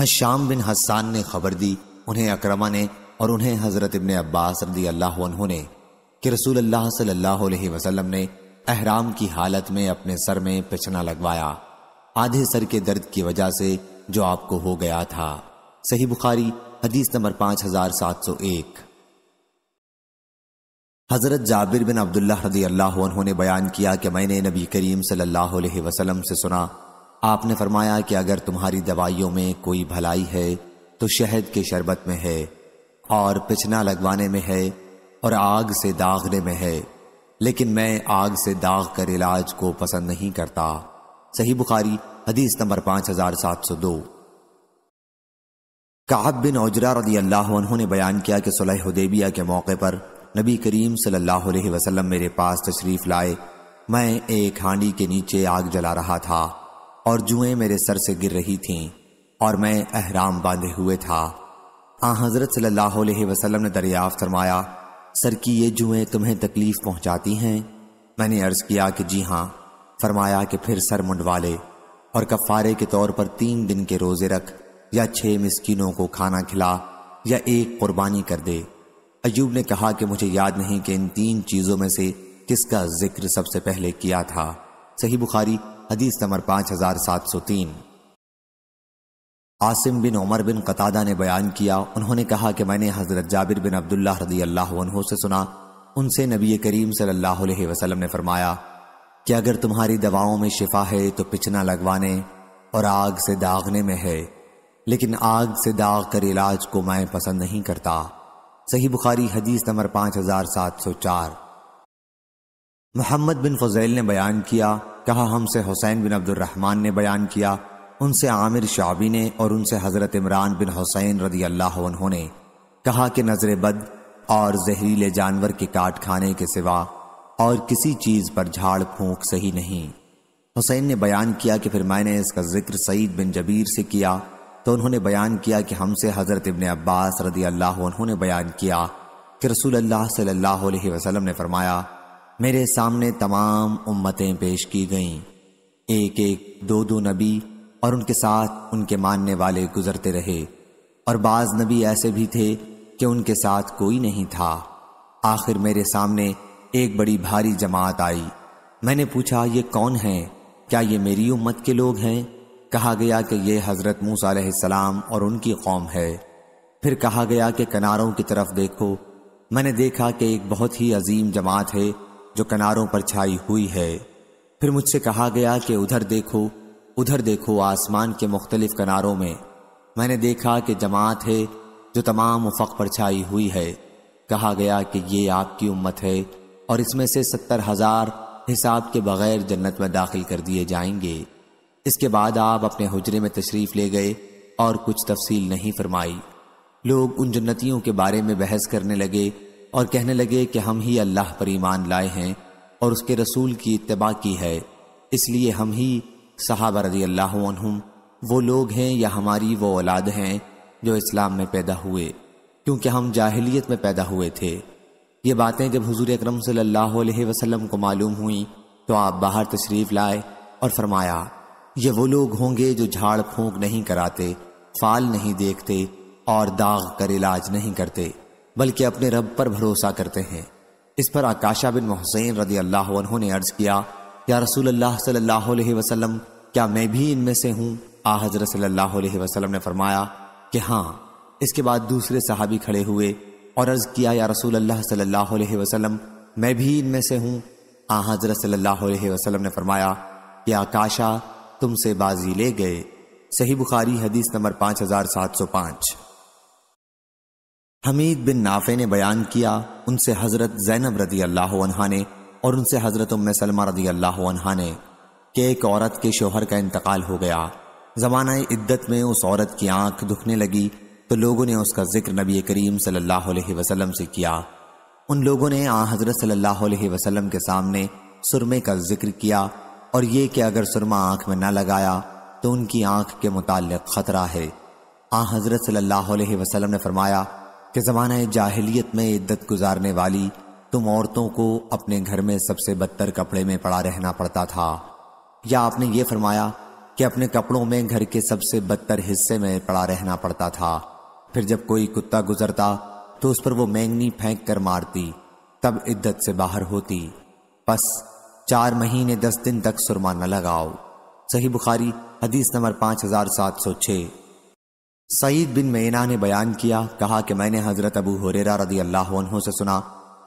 हशाम बिन हसान ने खबर दी उन्हें अक्रमा ने और उन्हें हज़रत इबन अब्बास रदी अल्लाह उन्होंने कि रसूल अल्लाह सल्लल्लाहु अलैहि वसल्लम ने अहराम की हालत में अपने सर में पिछना लगवाया आधे सर के दर्द की वजह से जो आपको हो गया था सही बुखारी हदीस नंबर पांच हजार सात सौ एक हज़रत जाबिर बिन अब्दुल्ला रदी अल्लाह उन्होंने बयान किया कि मैंने नबी करीम सल्लल्लाहु अलैहि वसल्लम से सुना आपने फरमाया कि अगर तुम्हारी दवाइयों में कोई भलाई है तो शहद के शरबत में है और पिछना लगवाने में है और आग से दागने में है लेकिन मैं आग से दाग कर इलाज को पसंद नहीं करता सही बुखारी हदीस नंबर पांच हजार सात सौ दो काब बिन ओजरा रदी अल्लाह ने बयान किया कि सुलह उदेबिया के मौके पर नबी करीम सल्लल्लाहु अलैहि वसल्लम मेरे पास तशरीफ लाए मैं एक हांडी के नीचे आग जला रहा था और जुएं मेरे सर से गिर रही थीं और मैं अहराम बांधे हुए था आ हज़रत सल्लल्लाहु अलैहि वसल्लम ने दरिया फरमाया सर की ये जुएं तुम्हें तकलीफ़ पहुंचाती हैं मैंने अर्ज़ किया कि जी हाँ फरमाया कि फिर सर मुंडवा ले और कफ़ारे के तौर पर तीन दिन के रोज़े रख या छः मिसकिनों को खाना खिला या एक कुर्बानी कर दे अयूब ने कहा कि मुझे याद नहीं कि इन तीन चीज़ों में से किसका जिक्र सबसे पहले किया था सही बुखारी हदीस नंबर पाँच हजार सात सौ तीन आसिम बिन उमर बिन कतादा ने बयान किया उन्होंने कहा कि मैंने हज़रत जाबिर बिन अब्दुल्ला रदी अल्लाह से सुना उनसे नबी करीम सल्लल्लाहु अलैहि वसल्लम ने फरमाया कि अगर तुम्हारी दवाओं में शिफा है तो पिछना लगवाने और आग से दागने में है लेकिन आग से दाग कर इलाज को मैं पसंद नहीं करता सही बुखारी हदीस नंबर पाँच हजार सात सौ चार मोहम्मद बिन फजैल ने बयान किया कहा हमसे हुसैन बिन अब्दुलरहमान ने बयान किया उनसे आमिर शाबी ने और उनसे हज़रत इमरान बिन हुसैन रदी अल्लाह ने कहा कि नजर बद और जहरीले जानवर के काट खाने के सिवा और किसी चीज़ पर झाड़ फूंक सही नहीं हुसैन ने बयान किया कि फिर मैंने इसका जिक्र सईद बिन जबीर से किया तो उन्होंने बयान किया कि हमसे हज़रत इबन अब्बास रदी अल्लाह उन्होंने बयान किया कि रसूल अल्लाह सल्लल्लाहु वसलम ने फरमाया मेरे सामने तमाम उम्मतें पेश की गईं एक एक दो दो नबी और उनके साथ उनके मानने वाले गुजरते रहे और बाज नबी ऐसे भी थे कि उनके साथ कोई नहीं था आखिर मेरे सामने एक बड़ी भारी जमात आई मैंने पूछा ये कौन है क्या ये मेरी उम्मत के लोग हैं कहा गया कि ये हज़रत मूसा सलाम और उनकी कौम है फिर कहा गया कि किनारों की तरफ देखो मैंने देखा कि एक बहुत ही अजीम जमात है जो किनारों पर छाई हुई है फिर मुझसे कहा गया कि उधर देखो उधर देखो आसमान के मुख्तलिफ किनारों में मैंने देखा कि जमात है जो तमाम उफक पर छाई हुई है कहा गया कि ये आपकी उम्मत है और इसमें से सत्तर हजार हिसाब के बगैर जन्नत में दाखिल कर दिए जाएंगे इसके बाद आप अपने हजरे में तशरीफ़ ले गए और कुछ तफसील नहीं फरमाई लोग उन जन्नतियों के बारे में बहस करने लगे और कहने लगे कि हम ही अल्लाह पर ईमान लाए हैं और उसके रसूल की इतबा की है इसलिए हम ही सहाबा रजी अल्लाह वो लोग हैं या हमारी वो औलाद हैं जो इस्लाम में पैदा हुए क्योंकि हम जाहिलियत में पैदा हुए थे ये बातें जब हजूर अक्रम सल्ला अलैहि को मालूम हुई तो आप बाहर तशरीफ लाए और फरमाया ये वो लोग होंगे जो झाड़ फूंक नहीं कराते फाल नहीं देखते और दाग कर इलाज नहीं करते बल्कि अपने रब पर भरोसा करते हैं इस पर आकाशा बिन मोहसैन रदी अल्लाह ने अर्ज किया या रसूल अल्लाह सल्लल्लाहु अलैहि वसल्लम क्या मैं भी इनमें से हूँ आ हजरत सल्लल्लाहु अलैहि वसल्लम ने फरमाया कि हाँ इसके बाद दूसरे सहाबी खड़े हुए और अर्ज किया या रसूल अल्लाह सल्लल्लाहु अलैहि वसल्लम मैं भी इनमें से हूँ आ हजरत सल्लल्लाहु अलैहि वसल्लम ने फरमाया कि आकाशा तुमसे बाजी ले गए सही बुखारी हदीस नंबर पाँच हजार सात सौ पाँच हमीद बिन नाफे ने बयान किया उनसे हज़रत जैनब रदी अल्लाह ने और उनसे हज़रत उम्म सलमा रदी अल्लाह ने कि एक औरत के शोहर का इंतकाल हो गया ज़माना इद्दत में उस औरत की आंख दुखने लगी तो लोगों ने उसका जिक्र नबी करीम सल्लल्लाहु अलैहि वसल्लम से किया उन लोगों ने आ हज़रत सल्लल्लाहु अलैहि वसल्लम के सामने सुरमे का जिक्र किया और ये कि अगर सुरमा आंख में ना लगाया तो उनकी आंख के मुतालिक ख़तरा है आ हज़रत सल्लल्लाहु अलैहि वसल्लम ने फरमाया कि ज़माना जाहिलियत में इद्दत गुजारने वाली तुम औरतों को अपने घर में सबसे बदतर कपड़े में पड़ा रहना पड़ता था या आपने ये फरमाया कि अपने कपड़ों में घर के सबसे बदतर हिस्से में पड़ा रहना पड़ता था फिर जब कोई कुत्ता गुजरता तो उस पर वो मैंगनी फेंक कर मारती तब इद्दत से बाहर होती बस चार महीने दस दिन तक सुरमा न लगाओ सही बुखारी हदीस नंबर पाँच हजार सात सौ छः सईद बिन मैना ने बयान किया कहा कि मैंने हज़रत अबू हुरेरा रदी अल्लाह से सुना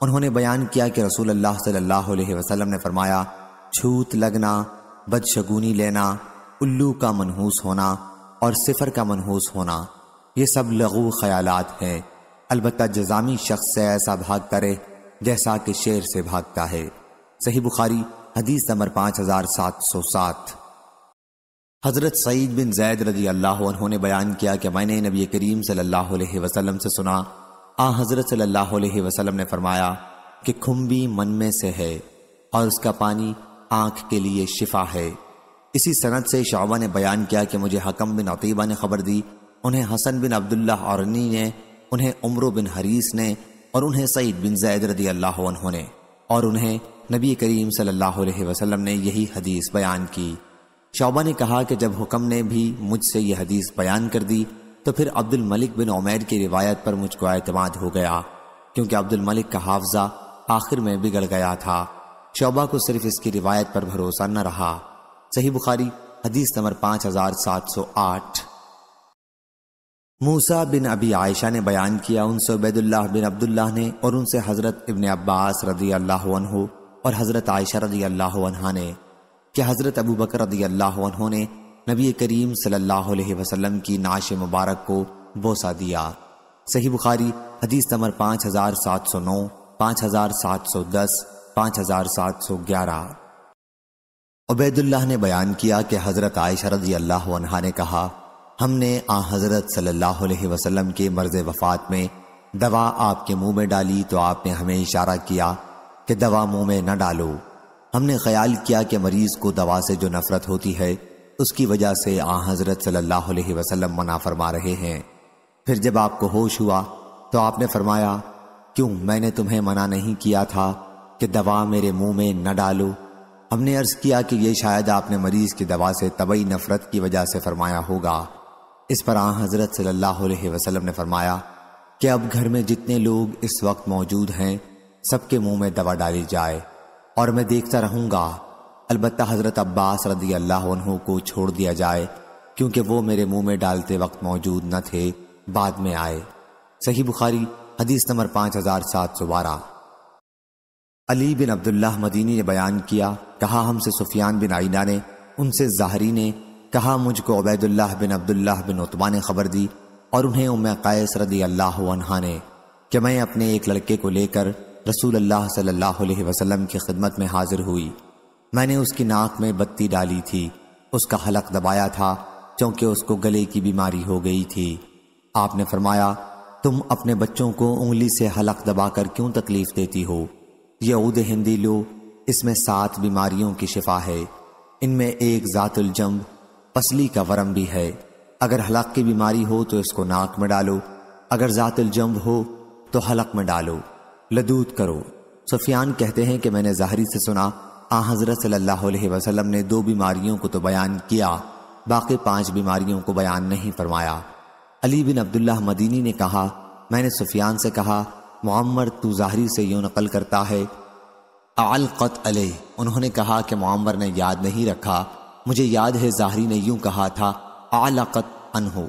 उन्होंने बयान किया कि रसूल अल्लाह सल्लल्लाहु अलैहि वसल्लम ने फरमाया छूत लगना बदशगुनी लेना उल्लू का मनहूस होना और सिफर का मनहूस होना ये सब लघु ख्यालात हैं अलबत् जजामी शख्स से ऐसा भागता रहे जैसा कि शेर से भागता है सही बुखारी हदीस नंबर पाँच हज़ार सात सौ सात हज़रत सईद बिन जैद रजी अल्लाह ने बयान किया कि मैंने नबी करीम सल्लल्लाहु अलैहि वसल्लम से सुना आ हज़रत सल्लल्लाहु अलैहि वसल्लम ने फरमाया कि खुम्बी मन में से है और उसका पानी आँख के लिए शिफा है इसी सनत से शोबा ने बयान किया कि मुझे हकम बिन अतीबा ने खबर दी उन्हें हसन बिन अब्दुल्ला और ने उन्हें उम्र बिन हरीस ने और उन्हें सईद बिन जैद रदी अल्लाह उन्होंने और उन्हें नबी करीम सल्लल्लाहु अलैहि वसल्लम ने यही हदीस बयान की शौबा ने कहा कि जब हुक्म ने भी मुझसे यह हदीस बयान कर दी तो फिर अब्दुल मलिक बिन उमैर की रिवायत पर मुझको अतमाद हो गया क्योंकि अब्दुल मलिक का हाफजा आखिर में बिगड़ गया था शौबा को सिर्फ इसकी रिवायत पर भरोसा न रहा सही बुखारी हदीस नंबर पांच हजार सात सौ आठ मूसा बिन अबी आयशा ने बयान किया उनसे उबैदुल्लाह बिन अब्दुल्ला ने और उनसे हज़रत इबन अब्बास रदी अल्लाह और हज़रत आयशा रदी अल्लाह ने कि हज़रत अबू बकर रदी ने नबी करीम सल्लल्लाहु अलैहि वसल्लम की नाश मुबारक को बोसा दिया सही बुखारी हदीस नंबर पाँच हजार सात सौ नौ पाँच हजार सात सौ दस पाँच हजार सात सौ ग्यारह उबैदुल्लाह ने बयान किया कि हज़रत आयशा रदी अल्लाह ने कहा हमने आ हज़रत सल्लल्लाहु अलैहि वसल्लम के मर्ज वफात में दवा आपके मुंह में डाली तो आपने हमें इशारा किया कि दवा मुंह में न डालो हमने ख्याल किया कि मरीज को दवा से जो नफरत होती है उसकी वजह से आ हजरत सल्लल्लाहु अलैहि वसल्लम मना फरमा रहे हैं फिर जब आपको होश हुआ तो आपने फरमाया क्यों मैंने तुम्हें मना नहीं किया था कि दवा मेरे मुंह में न डालो हमने अर्ज किया कि यह शायद आपने मरीज की दवा से तबई नफरत की वजह से फरमाया होगा इस पर आ हजरत सल्लल्लाहु अलैहि वसल्लम ने फरमाया कि अब घर में जितने लोग इस वक्त मौजूद हैं सबके मुंह में दवा डाली जाए और मैं देखता रहूंगा अलबत् हज़रत अब्बास रदी अल्लाह को छोड़ दिया जाए क्योंकि वो मेरे मुंह में डालते वक्त मौजूद न थे बाद में आए सही बुखारी हदीस नंबर पाँच हज़ार सात सौ बारह अली बिन अब्दुल्लाह मदीनी ने बयान किया कहा हमसे सुफियान बिन आईना ने उनसे जाहरी ने कहा मुझको अबैदुल्लाह बिन अब्दुल्ला बिन उतमा ने खबर दी और उन्हें उम कैस रदी अल्लाह ने कि मैं अपने एक लड़के को लेकर रसूल अल्लाह सल्लल्लाहु अलैहि वसल्लम की खिदमत में हाजिर हुई मैंने उसकी नाक में बत्ती डाली थी उसका हलक दबाया था क्योंकि उसको गले की बीमारी हो गई थी आपने फरमाया तुम अपने बच्चों को उंगली से हलक दबाकर क्यों तकलीफ देती हो यहूद हिंदी लो इसमें सात बीमारियों की शिफा है इनमें एक जातुलजम पसली का वरम भी है अगर हलक की बीमारी हो तो इसको नाक में डालो अगर जातुलजम्ब हो तो हलक में डालो लदूद करो सफियान कहते हैं कि मैंने ज़ाहरी से सुना आ हज़रत सल्लल्लाहु वसल्लम ने दो बीमारियों को तो बयान किया बाकी पांच बीमारियों को बयान नहीं फरमाया अली बिन अब्दुल्ला मदीनी ने कहा मैंने सुफियान से कहा मामर तू ज़ाहरी से यूँ नकल करता है अलकत अले उन्होंने कहा कि मामर ने याद नहीं रखा मुझे याद है ज़ाहरी ने यूं कहा था अन अनहो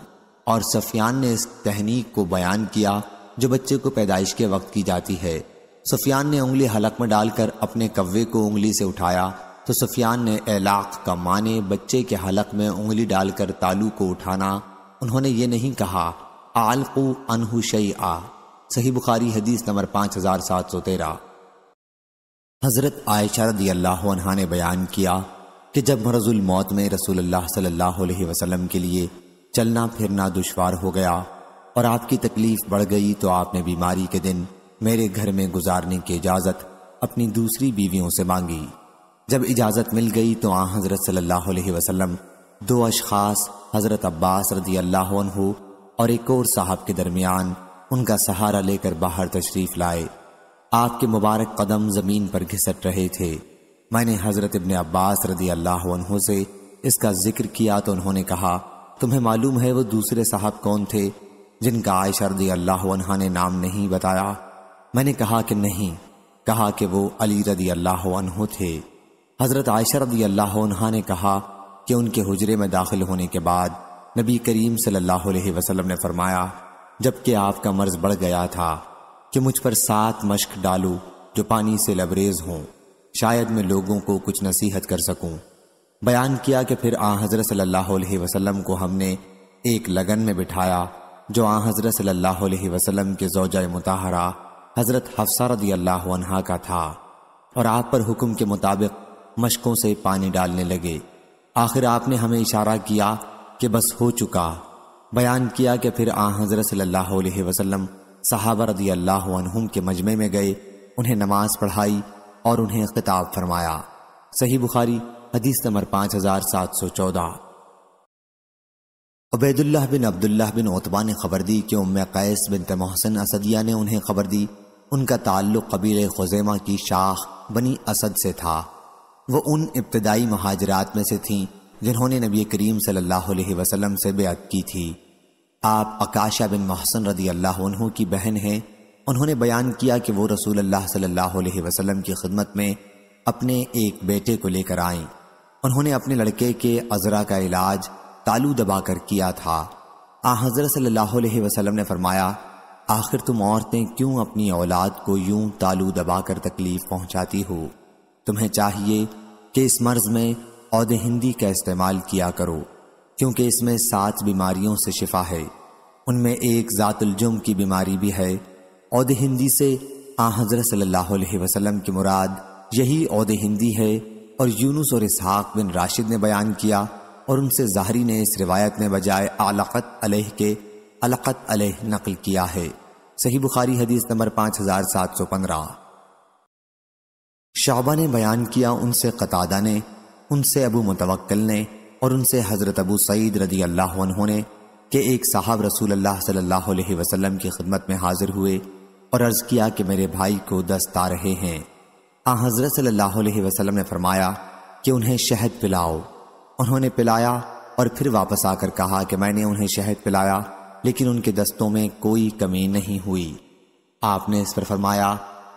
और सफियान ने इस तहनीक को बयान किया जो बच्चे को पैदाइश के वक्त की जाती है सुफियान ने उंगली हलक में डालकर अपने कव्वे को उंगली से उठाया तो सुफियान ने एलाक का माने बच्चे के हलक में उंगली डालकर तालू को उठाना उन्होंने ये नहीं कहा आलकू अनहु आ सही बुखारी हदीस नंबर पाँच हज़ार सात सौ तेरह हज़रत आयशा अल्लाह ने बयान किया कि जब मरजुल मौत में रसूल सल्लल्लाहु के लिए चलना फिरना दुशवार हो गया और आपकी तकलीफ बढ़ गई तो आपने बीमारी के दिन मेरे घर में गुजारने की इजाज़त अपनी दूसरी बीवियों से मांगी जब इजाज़त मिल गई तो आ हज़रत सल्लल्लाहु अलैहि वसल्लम दो अशखास हज़रत अब्बास रदी अल्लाह और एक और साहब के दरमियान उनका सहारा लेकर बाहर तशरीफ़ लाए आपके मुबारक कदम ज़मीन पर घिसट रहे थे मैंने हज़रत इबन अब्बास रदी अल्लाह से इसका जिक्र किया तो उन्होंने कहा तुम्हें मालूम है वो दूसरे साहब कौन थे जिनका आयशा रदी अल्लाह ने नाम नहीं बताया मैंने कहा कि नहीं कहा कि वो अली रदी अल्लाह थे हज़रत आयशा रदी अल्लाह ने कहा कि उनके हजरे में दाखिल होने के बाद नबी करीम सल्लल्लाहु अलैहि वसल्लम ने फरमाया जबकि आपका मर्ज बढ़ गया था कि मुझ पर सात मश्क डालू जो पानी से लबरेज हों शायद मैं लोगों को कुछ नसीहत कर सकूं बयान किया कि फिर आ हजरत सल्लल्लाहु अलैहि वसल्लम को हमने एक लगन में बिठाया जो आ हज़रत सल्ला वसलम के जोजा मतहरा हज़रत हफ्सा रदी अल्लाह का था और आप पर हुक्म के मुताबिक मशकों से पानी डालने लगे आखिर आपने हमें इशारा किया कि बस हो चुका बयान किया कि फिर आ हज़रत सल्ला वसलम साहबा रदी अल्लाह के मजमे में गए उन्हें नमाज पढ़ाई और उन्हें खिताब फरमाया सही बुखारी हदीस नंबर पाँच हज़ार सात सौ चौदह अबैदुल्लाह बिन अब्दुल्लाह बिन ओतबा ने खबर दी कि उम कैस बिन तमहसन असदिया ने उन्हें खबर दी उनका ताल्लुक कबीले खुजैमा की शाख बनी असद से था वो उन इब्तदाई महाजरात में से थीं जिन्होंने नबी करीम सल्लल्लाहु अलैहि वसल्लम से बेअत की थी आप अकाशा बिन महसन रदी अल्लाह की बहन हैं उन्होंने बयान किया कि वो रसूल अल्लाह सल्लल्लाहु अलैहि वसल्लम की खिदमत में अपने एक बेटे को लेकर आईं उन्होंने अपने लड़के के अजरा का इलाज तालू दबाकर किया था आ हजरत सल्लल्लाहु अलैहि वसल्लम ने फरमाया आखिर तुम औरतें क्यों अपनी औलाद को यूं तालू दबाकर तकलीफ पहुंचाती हो तुम्हें चाहिए कि इस मर्ज में औद हिंदी का इस्तेमाल किया करो क्योंकि इसमें सात बीमारियों से शिफा है उनमें एक ज़ातुलजुम की बीमारी भी है औद हिंदी से आ हजरत सल्लल्लाहु अलैहि वसल्लम की मुराद यही औद हिंदी है और यूनुस और इसहाक बिन राशिद ने बयान किया और उनसे जहरी ने इस रिवायत में बजाय आलकत अलह के अलकत अलह नकल किया है सही बुखारी हदीस नंबर पाँच हजार सात सौ पंद्रह शाबा ने बयान किया उनसे कतादा ने उनसे अबू मुतवक्ल ने और उनसे हज़रत अबू सईद रदी अल्लाह ने कि एक साहब रसूल अल्लाह सल्लल्लाहु अलैहि वसल्लम की खिदमत में हाजिर हुए और अर्ज़ किया कि मेरे भाई को दस्त आ रहे हैं आ हज़रत सल्लल्लाहु अलैहि वसल्लम ने फरमाया कि उन्हें शहद पिलाओ उन्होंने पिलाया और फिर वापस आकर कहा कि मैंने उन्हें शहद पिलाया लेकिन उनके दस्तों में कोई कमी नहीं हुई आपने इस पर फरमाया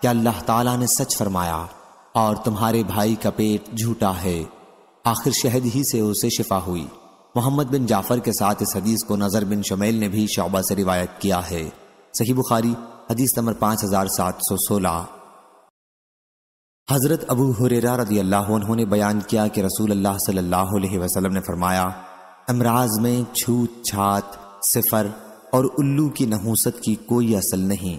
कि अल्लाह ताला ने सच फरमाया और तुम्हारे भाई का पेट झूठा है आखिर शहद ही से उसे शिफा हुई मोहम्मद बिन जाफर के साथ इस हदीस को नजर बिन शमेल ने भी शौबा से रिवायत किया है सही बुखारी हदीस नंबर पाँच हजार सात सौ सोलह हज़रत अबू हुरेरा रदी अल्लाह ने बयान किया कि रसूल अल्लाह सल्लल्लाहु अलैहि वसल्लम ने फरमाया अमराज में छूत छात सिफर और उल्लू की नहूसत की कोई असल नहीं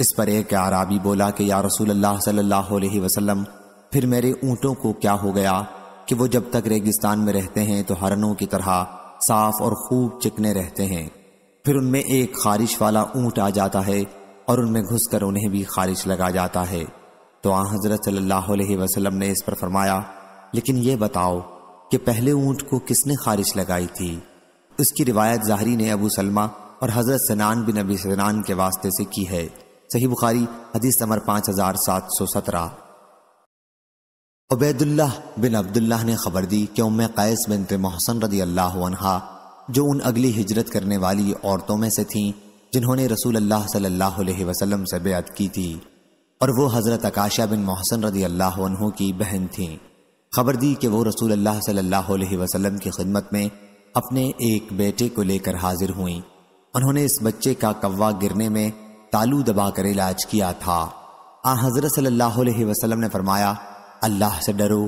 इस पर एक आराबी बोला कि या रसूल अल्लाह सल्लल्लाहु अलैहि वसल्लम फिर मेरे ऊँटों को क्या हो गया कि वो जब तक रेगिस्तान में रहते हैं तो हरनों की तरह साफ और खूब चिकने रहते हैं फिर उनमें एक खारिश वाला ऊँट आ जाता है और उनमें घुस उन्हें भी खारिश लगा जाता है तो आ हजरत सल्लल्लाहु अलैहि वसल्लम ने इस पर फरमाया लेकिन ये बताओ कि पहले ऊँट को किसने खारिश लगाई थी इसकी रिवायत जाहरी ने अबू सलमा और हजरत सनान बिन अबी सनान के वास्ते से की है सही बुखारी हदीस नंबर पाँच हजार सात सौ सत्रह बिन अब्दुल्ला ने खबर दी कि उम कैस बिन मोहसन रदी अल्लाह अनहा जो उन अगली हिजरत करने वाली औरतों में से थीं जिन्होंने रसूल अल्लाह सल्लल्लाहु अलैहि वसल्लम से बेद की थी और वो हज़रत अकाशा बिन मोहसन रदी अल्लाह की बहन थीं खबर दी कि वो रसूल अल्लाह सल्लल्लाहु अलैहि वसल्लम की खिदमत में अपने एक बेटे को लेकर हाजिर हुई उन्होंने इस बच्चे का कौवा गिरने में तालू दबाकर इलाज किया था आ हज़रत सल्लल्लाहु अलैहि वसल्लम ने फरमाया अल्लाह से डरो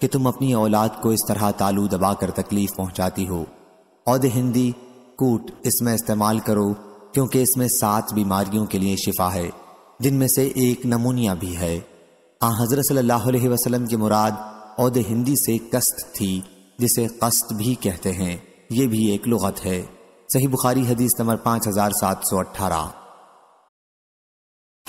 कि तुम अपनी औलाद को इस तरह तालू कर तकलीफ पहुंचाती हो और हिंदी कूट इसमें इस्तेमाल करो क्योंकि इसमें सात बीमारियों के लिए शिफा है जिनमें से एक नमूनिया भी है आ हजरत सल्लल्लाहु अलैहि वसल्लम की मुराद और हिंदी से कस्त थी जिसे कस्त भी कहते हैं ये भी एक लगत है सही बुखारी हदीस नंबर पाँच हजार सात सौ अट्ठारह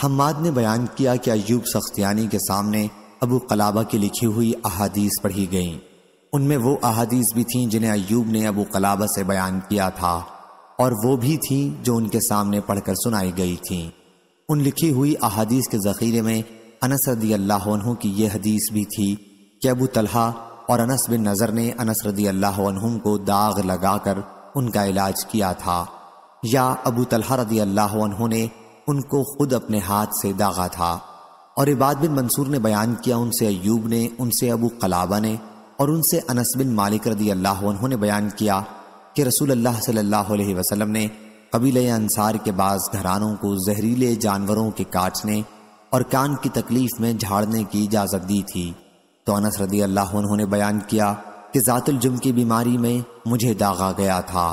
हमाद ने बयान किया कि अयूब सख्तियानी के सामने अबू कलाबा की लिखी हुई अहादीस पढ़ी गईं उनमें वो अहादीस भी थीं जिन्हें अयूब ने अबू कलाबा से बयान किया था और वो भी थीं जो उनके सामने पढ़कर सुनाई गई थीं उन लिखी हुई अहादीस के ज़ख़ीरे में अनस रदी अल्लाह की यह हदीस भी थी कि अबू तलहा और अनस बिन नज़र ने अनस रदी अल्लाह को दाग लगाकर उनका इलाज किया था या अबू तलहा रदी अल्लाह ने उनको खुद अपने हाथ से दागा था और इबाद बिन मंसूर ने बयान किया उनसे अयूब ने उनसे अबू कलाबा ने और उनसे अनस बिन मालिक रदी अल्लाह ने बयान किया कि रसूल अल्लाह सल्लल्लाहु अलैहि ने कबीले अंसार के बाद घरानों को जहरीले जानवरों के काटने और कान की तकलीफ में झाड़ने की इजाज़त दी थी तो अनस रदी अल्लाह उन्होंने बयान किया कि ज़ातुलजुम की बीमारी में मुझे दागा गया था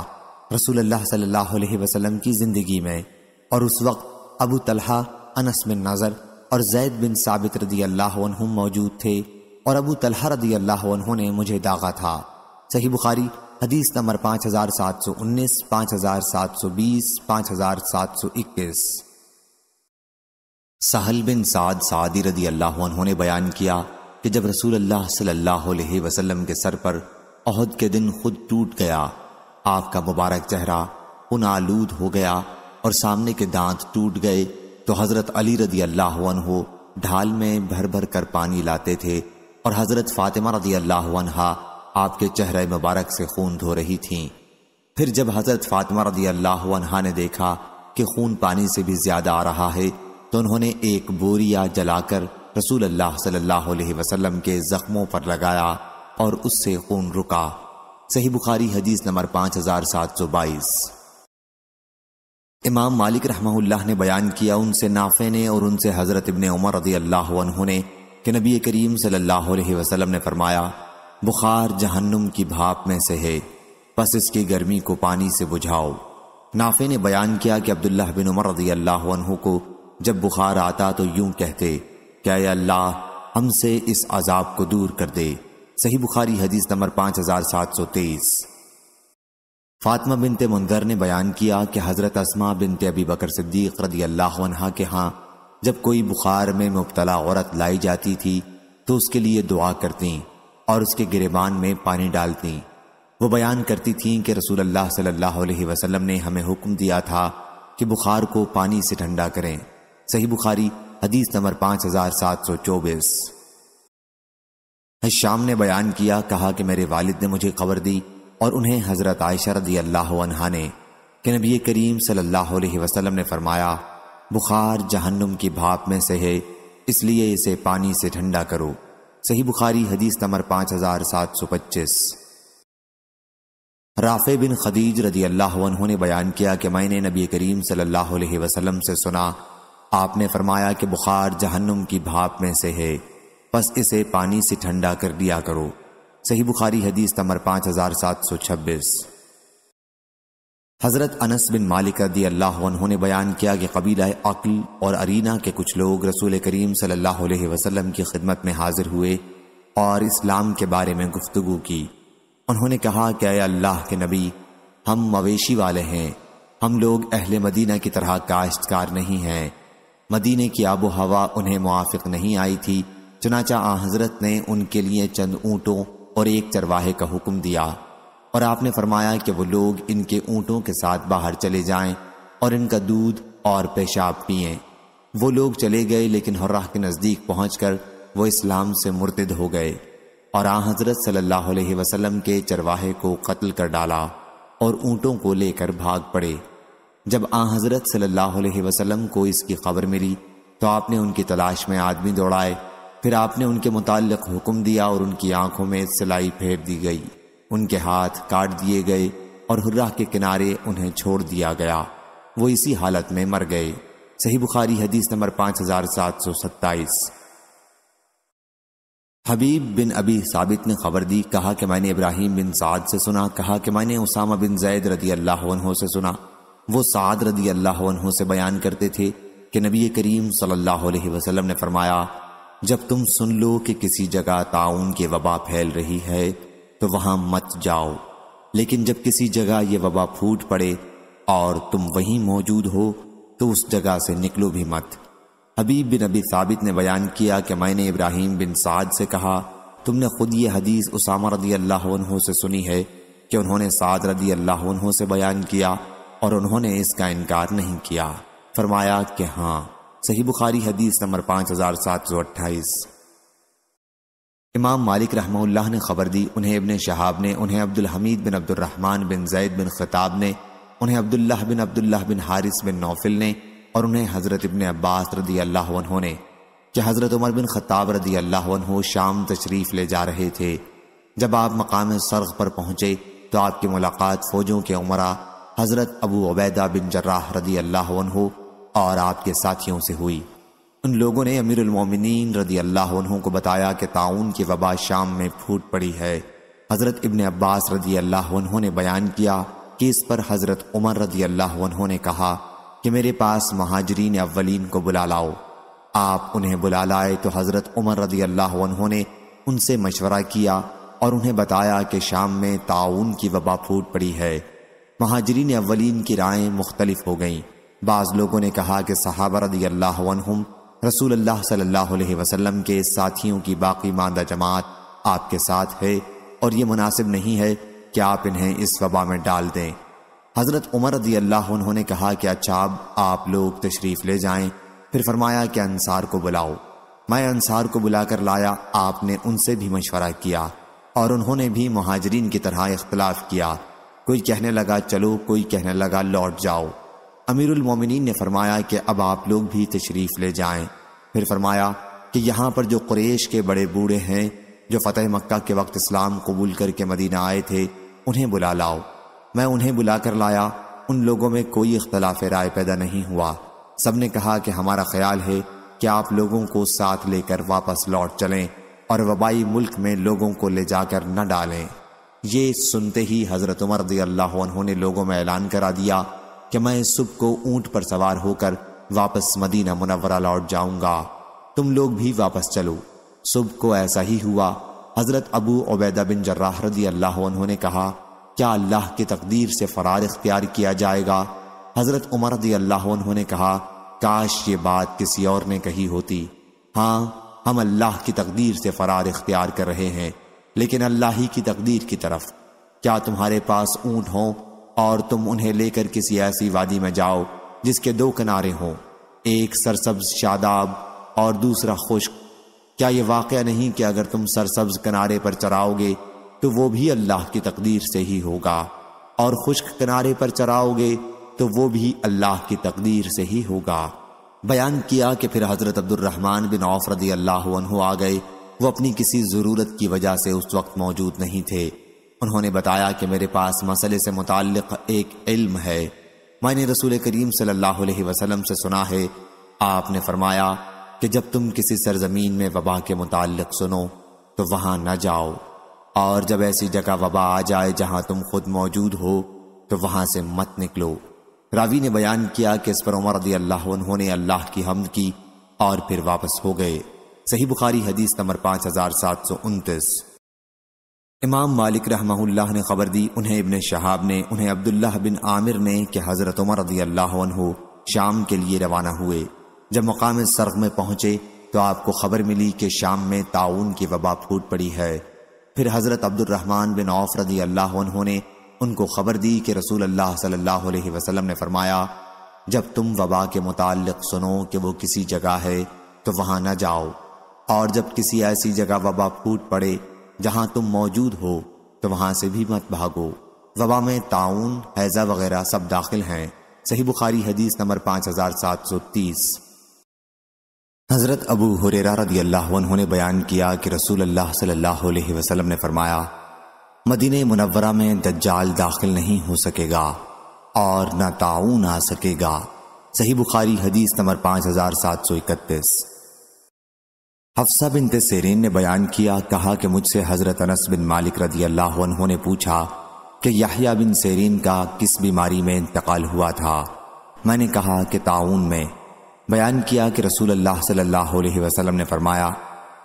रसूल अल्लाह सल्लल्लाहु अलैहि वसल्लम की ज़िंदगी में और उस वक्त अबू तलहा अनस बिन नज़र और जैद बिन साबित रदी अल्लाह मौजूद थे और अबू तलहा रदी अल्लाह ने मुझे दागा था सही बुखारी हदीस नंबर पाँच हजार सात सौ उन्नीस पाँच हजार सात सौ बीस पाँच हजार सात सौ इक्कीस साहल बिन साद सादी रदी अल्लाह ने बयान किया कि जब रसूल अल्लाह सल्लल्लाहु अलैहि वसल्लम के सर पर अहद के दिन खुद टूट गया आपका मुबारक चेहरा उन आलूद हो गया और सामने के दांत टूट गए तो हज़रत अली रदी अल्लाह हो ढाल में भर भर कर पानी लाते थे और हज़रत फातिमा रदी अल्लाह आपके चेहरे मुबारक से खून धो रही थीं फिर जब हजरत फातिमा रदी अल्लाह ने देखा कि खून पानी से भी ज्यादा आ रहा है तो उन्होंने एक बोरिया जलाकर रसूल अल्लाह सल्लल्लाहु अलैहि वसल्लम के जख्मों पर लगाया और उससे खून रुका सही बुखारी हदीस नंबर पांच हजार सात सौ बाईस इमाम मालिक रहमहुल्लाह ने बयान किया उनसे नाफे ने और उनसे हज़रत इबन उमर रदी अल्लाह ने कि नबी करीम सल्लल्लाहु अलैहि वसल्लम ने फरमाया बुखार जहन्नुम की भाप में से है बस इसकी गर्मी को पानी से बुझाओ नाफे ने बयान किया कि अब्दुल्ला बिन उमर रदी अल्लाह को जब बुखार आता तो यूं कहते क्या अल्लाह हमसे इस अजाब को दूर कर दे सही बुखारी हदीस नंबर पांच हजार सात सौ तेईस फातमा बिनते मुंदर ने बयान किया कि हज़रत असमा बिनते अबी बकर सिद्दीक रदी अल्लाह के हाँ जब कोई बुखार में मुबतला औरत लाई जाती थी तो उसके लिए दुआ करती और उसके गिरेबान में पानी डालती वो बयान करती थीं कि रसूल अल्लाह सल्लल्लाहु अलैहि वसल्लम ने हमें हुक्म दिया था कि बुखार को पानी से ठंडा करें सही बुखारी हदीस नंबर पाँच हजार सात सौ चौबीस शाम ने बयान किया कहा कि मेरे वालिद ने मुझे खबर दी और उन्हें हज़रत आयशा रदी अल्लाह ने कि नबी करीम सल्लल्लाहु अलैहि वसल्लम ने फरमाया बुखार जहन्नुम की भाप में से है इसलिए इसे पानी से ठंडा करो सही बुखारी हदीस नंबर पांच हज़ार सात सौ पच्चीस राफ़े बिन खदीज रदी अल्लाह ने बयान किया कि मैंने नबी करीम सल्लाम से सुना आपने फरमाया कि बुखार जहन्नुम की भाप में से है बस इसे पानी से ठंडा कर दिया करो सही बुखारी हदीस नंबर पांच हज़ार सात सौ छब्बीस हज़रत अनस बिन मालिक रदी अल्लाह उन्होंने बयान किया कि कबीला अकल और अरीना के कुछ लोग रसूल करीम सल्लल्लाहु अलैहि वसल्लम की खिदमत में हाजिर हुए और इस्लाम के बारे में गुफ्तु की उन्होंने कहा कि अय अल्लाह के नबी हम मवेशी वाले हैं हम लोग अहल मदीना की तरह काश्तकार नहीं हैं मदीने की आबो हवा उन्हें मुआफ़ नहीं आई थी चुनाचा आ हज़रत ने उनके लिए चंद ऊँटों और एक चरवाहे का हुक्म दिया और आपने फरमाया कि वो लोग इनके ऊँटों के साथ बाहर चले जाएं और इनका दूध और पेशाब पिए वो लोग चले गए लेकिन हर्रा के नज़दीक पहुँच कर वो इस्लाम से मुर्तद हो गए और आ हज़रत सल्लल्लाहु अलैहि वसल्लम के चरवाहे को कत्ल कर डाला और ऊँटों को लेकर भाग पड़े जब आ हज़रत सल्लल्लाहु अलैहि वसल्लम को इसकी खबर मिली तो आपने उनकी तलाश में आदमी दौड़ाए फिर आपने उनके मुतल हुक्म दिया और उनकी आंखों में सिलाई फेर दी गई उनके हाथ काट दिए गए और हुर्रा के किनारे उन्हें छोड़ दिया गया वो इसी हालत में मर गए सही बुखारी हदीस नंबर पांच हजार सात सौ सत्ताईस हबीब बिन अबी साबित ने खबर दी कहा कि मैंने इब्राहिम बिन साद से सुना कहा कि मैंने उसामा बिन जैद रदी अल्लाह से सुना वो साद रदी अल्लाह से बयान करते थे कि नबी करीम सल्लल्लाहु अलैहि वसल्लम ने फरमाया जब तुम सुन लो कि किसी जगह ताउन की वबा फैल रही है तो वहां मत जाओ लेकिन जब किसी जगह ये वबा फूट पड़े और तुम वहीं मौजूद हो तो उस जगह से निकलो भी मत हबीब बिन अबी साबित ने बयान किया कि मैंने इब्राहिम बिन साद से कहा तुमने खुद ये हदीस उसामा रदी अल्लाह से सुनी है कि उन्होंने साद रदी अल्लाह से बयान किया और उन्होंने इसका इनकार नहीं किया फरमाया कि हाँ सही बुखारी हदीस नंबर पाँच हज़ार सात सौ अट्ठाईस इमाम मालिक रहमल्ला ने खबर दी उन्हें इबन शहाब ने उन्हें अब्दुल हमीद बिन अब्दुलरहमान बिन जैद बिन खिताब ने उन्हें अब्दुल्लाह बिन अब्दुल्लाह बिन हारिस बिन नौफिल ने और उन्हें हज़रत इबन अब्बास रदी अल्लाह ने कि हज़रत उमर बिन खत्ताब रदी अल्लाह शाम तशरीफ़ ले जा रहे थे जब आप मकाम सरग पर पहुँचे तो आपकी मुलाकात फ़ौजों के उमरा हज़रत अबू अबैदा बिन जर्राह रदी अल्लाह और आपके साथियों से हुई उन लोगों ने उलमिन रदी अल्लाह को बताया कि ताउन की वबा शाम में फूट पड़ी है हज़रत इबन अब्बास रदी अल्लाह ने बयान किया कि इस पर हज़रत उमर रदी अल्लाह ने कहा कि मेरे पास महाजरीन अव्वलिन को बुला लाओ आप उन्हें बुला लाए तो हज़रत उमर रदी अल्लाह ने उनसे मशवरा किया और उन्हें बताया कि शाम में ताउन की वबा फूट पड़ी है महाजरीन अव्वलिन की राय मुख्तलिफ हो गई बाज़ लोगों ने कहा कि सहाबा रदी अल्लाह रसूल अल्लाह सल्लल्लाहु अलैहि वसल्लम के साथियों की बाकी मानदा जमात आपके साथ है और ये मुनासिब नहीं है कि आप इन्हें इस वबा में डाल दें हज़रत उमर रदी अल्लाह उन्होंने कहा कि अच्छा अब आप लोग तशरीफ़ ले जाएं फिर फरमाया कि अनसार को बुलाओ मैं अनसार को बुलाकर लाया आपने उनसे भी मशवरा किया और उन्होंने भी महाजरीन की तरह इख्तलाफ किया कोई कहने लगा चलो कोई कहने लगा लौट जाओ अमीरुल मोमिनीन ने फरमाया कि अब आप लोग भी तशरीफ ले जाएं फिर फरमाया कि यहाँ पर जो कुरेश के बड़े बूढ़े हैं जो फतेह मक्का के वक्त इस्लाम कबूल करके मदीना आए थे उन्हें बुला लाओ मैं उन्हें बुला कर लाया उन लोगों में कोई इख्तलाफ राय पैदा नहीं हुआ सब ने कहा कि हमारा ख्याल है कि आप लोगों को साथ लेकर वापस लौट चलें और वबाई मुल्क में लोगों को ले जाकर न डालें ये सुनते ही हज़रत उमर रदी अल्लाह ने लोगों में ऐलान करा दिया कि मैं सुबह को ऊंट पर सवार होकर वापस मदीना मुनवरा लौट जाऊंगा तुम लोग भी वापस चलो सुबह को ऐसा ही हुआ हजरत अबू अबैदा बिन जर्राह रदी अल्लाह उन्होंने कहा क्या अल्लाह की तकदीर से फरार इख्तियार किया जाएगा हजरत उमर रदी अल्लाह उन्होंने कहा काश ये बात किसी और ने कही होती हाँ हम अल्लाह की तकदीर से फरार इख्तियार कर रहे हैं लेकिन अल्लाह ही की तकदीर की तरफ क्या तुम्हारे पास ऊंट हों और तुम उन्हें लेकर किसी ऐसी वादी में जाओ जिसके दो किनारे हों एक सरसब्ज शादाब और दूसरा खुश्क क्या यह वाक़ नहीं कि अगर तुम सरसब्ज किनारे पर चराओगे तो वो भी अल्लाह की तकदीर से ही होगा और खुश्क किनारे पर चराओगे तो वो भी अल्लाह की तकदीर से ही होगा बयान किया कि फिर हज़रत अब्दुलरहमान बिन औफरदी अल्लाह आ गए वो अपनी किसी ज़रूरत की वजह से उस वक्त मौजूद नहीं थे उन्होंने बताया कि मेरे पास मसले से मुतक़ एक इल्म है मैंने रसूल करीम सल्लल्लाहु अलैहि वसल्लम से सुना है आपने फरमाया कि जब तुम किसी सरजमीन में वबा के मुतक़ सुनो तो वहां न जाओ और जब ऐसी जगह वबा आ जाए जहां तुम खुद मौजूद हो तो वहां से मत निकलो रावी ने बयान किया कि इस पर उमर अदी अल्लाह उन्होंने अल्लाह की हमद की और फिर वापस हो गए सही बुखारी हदीस नंबर पाँच हज़ार सात सौ उनतीस इमाम मालिक रहमहुल्लाह ने खबर दी उन्हें इबन शहाब ने उन्हें अब्दुल्लाह बिन आमिर ने कि हज़रत उमर रदी अल्लाह शाम के लिए रवाना हुए जब मकाम सर्ग में पहुंचे तो आपको खबर मिली कि शाम में ताउन की वबा फूट पड़ी है फिर हज़रत अब्दुलरहमान बिन औफ रजी अल्लाह ने उनको खबर दी कि रसूल अल्लाह सल्लल्लाहु अलैहि वसल्लम ने फरमाया जब तुम वबा के मुतालिक सुनो कि वो किसी जगह है तो वहाँ न जाओ और जब किसी ऐसी जगह वबा फूट पड़े जहां तुम मौजूद हो तो वहां से भी मत भागो वबा में ताउन हैजा वगैरह सब दाखिल हैं सही बुखारी हदीस नंबर पाँच हजार सात सौ तीस हज़रत अबू हुरेरा रदी अल्लाह ने बयान किया कि रसूल अल्लाह सल्लल्लाहु अलैहि वसल्लम ने फरमाया मदीने मुनवरा में दज्जाल दाखिल नहीं हो सकेगा और न ताउन आ सकेगा सही बुखारी हदीस नंबर पाँच हजार सात सौ इकतीस हफ्सा बिन तेसेरीन ने बयान किया कहा कि मुझसे हज़रत अनस बिन मालिक रदी अल्लाह ने पूछा कि याहिया बिन सेरीन का किस बीमारी में इंतकाल हुआ था मैंने कहा कि ताउन में बयान किया कि रसूल अल्लाह सल्लल्लाहु अलैहि वसल्लम ने फरमाया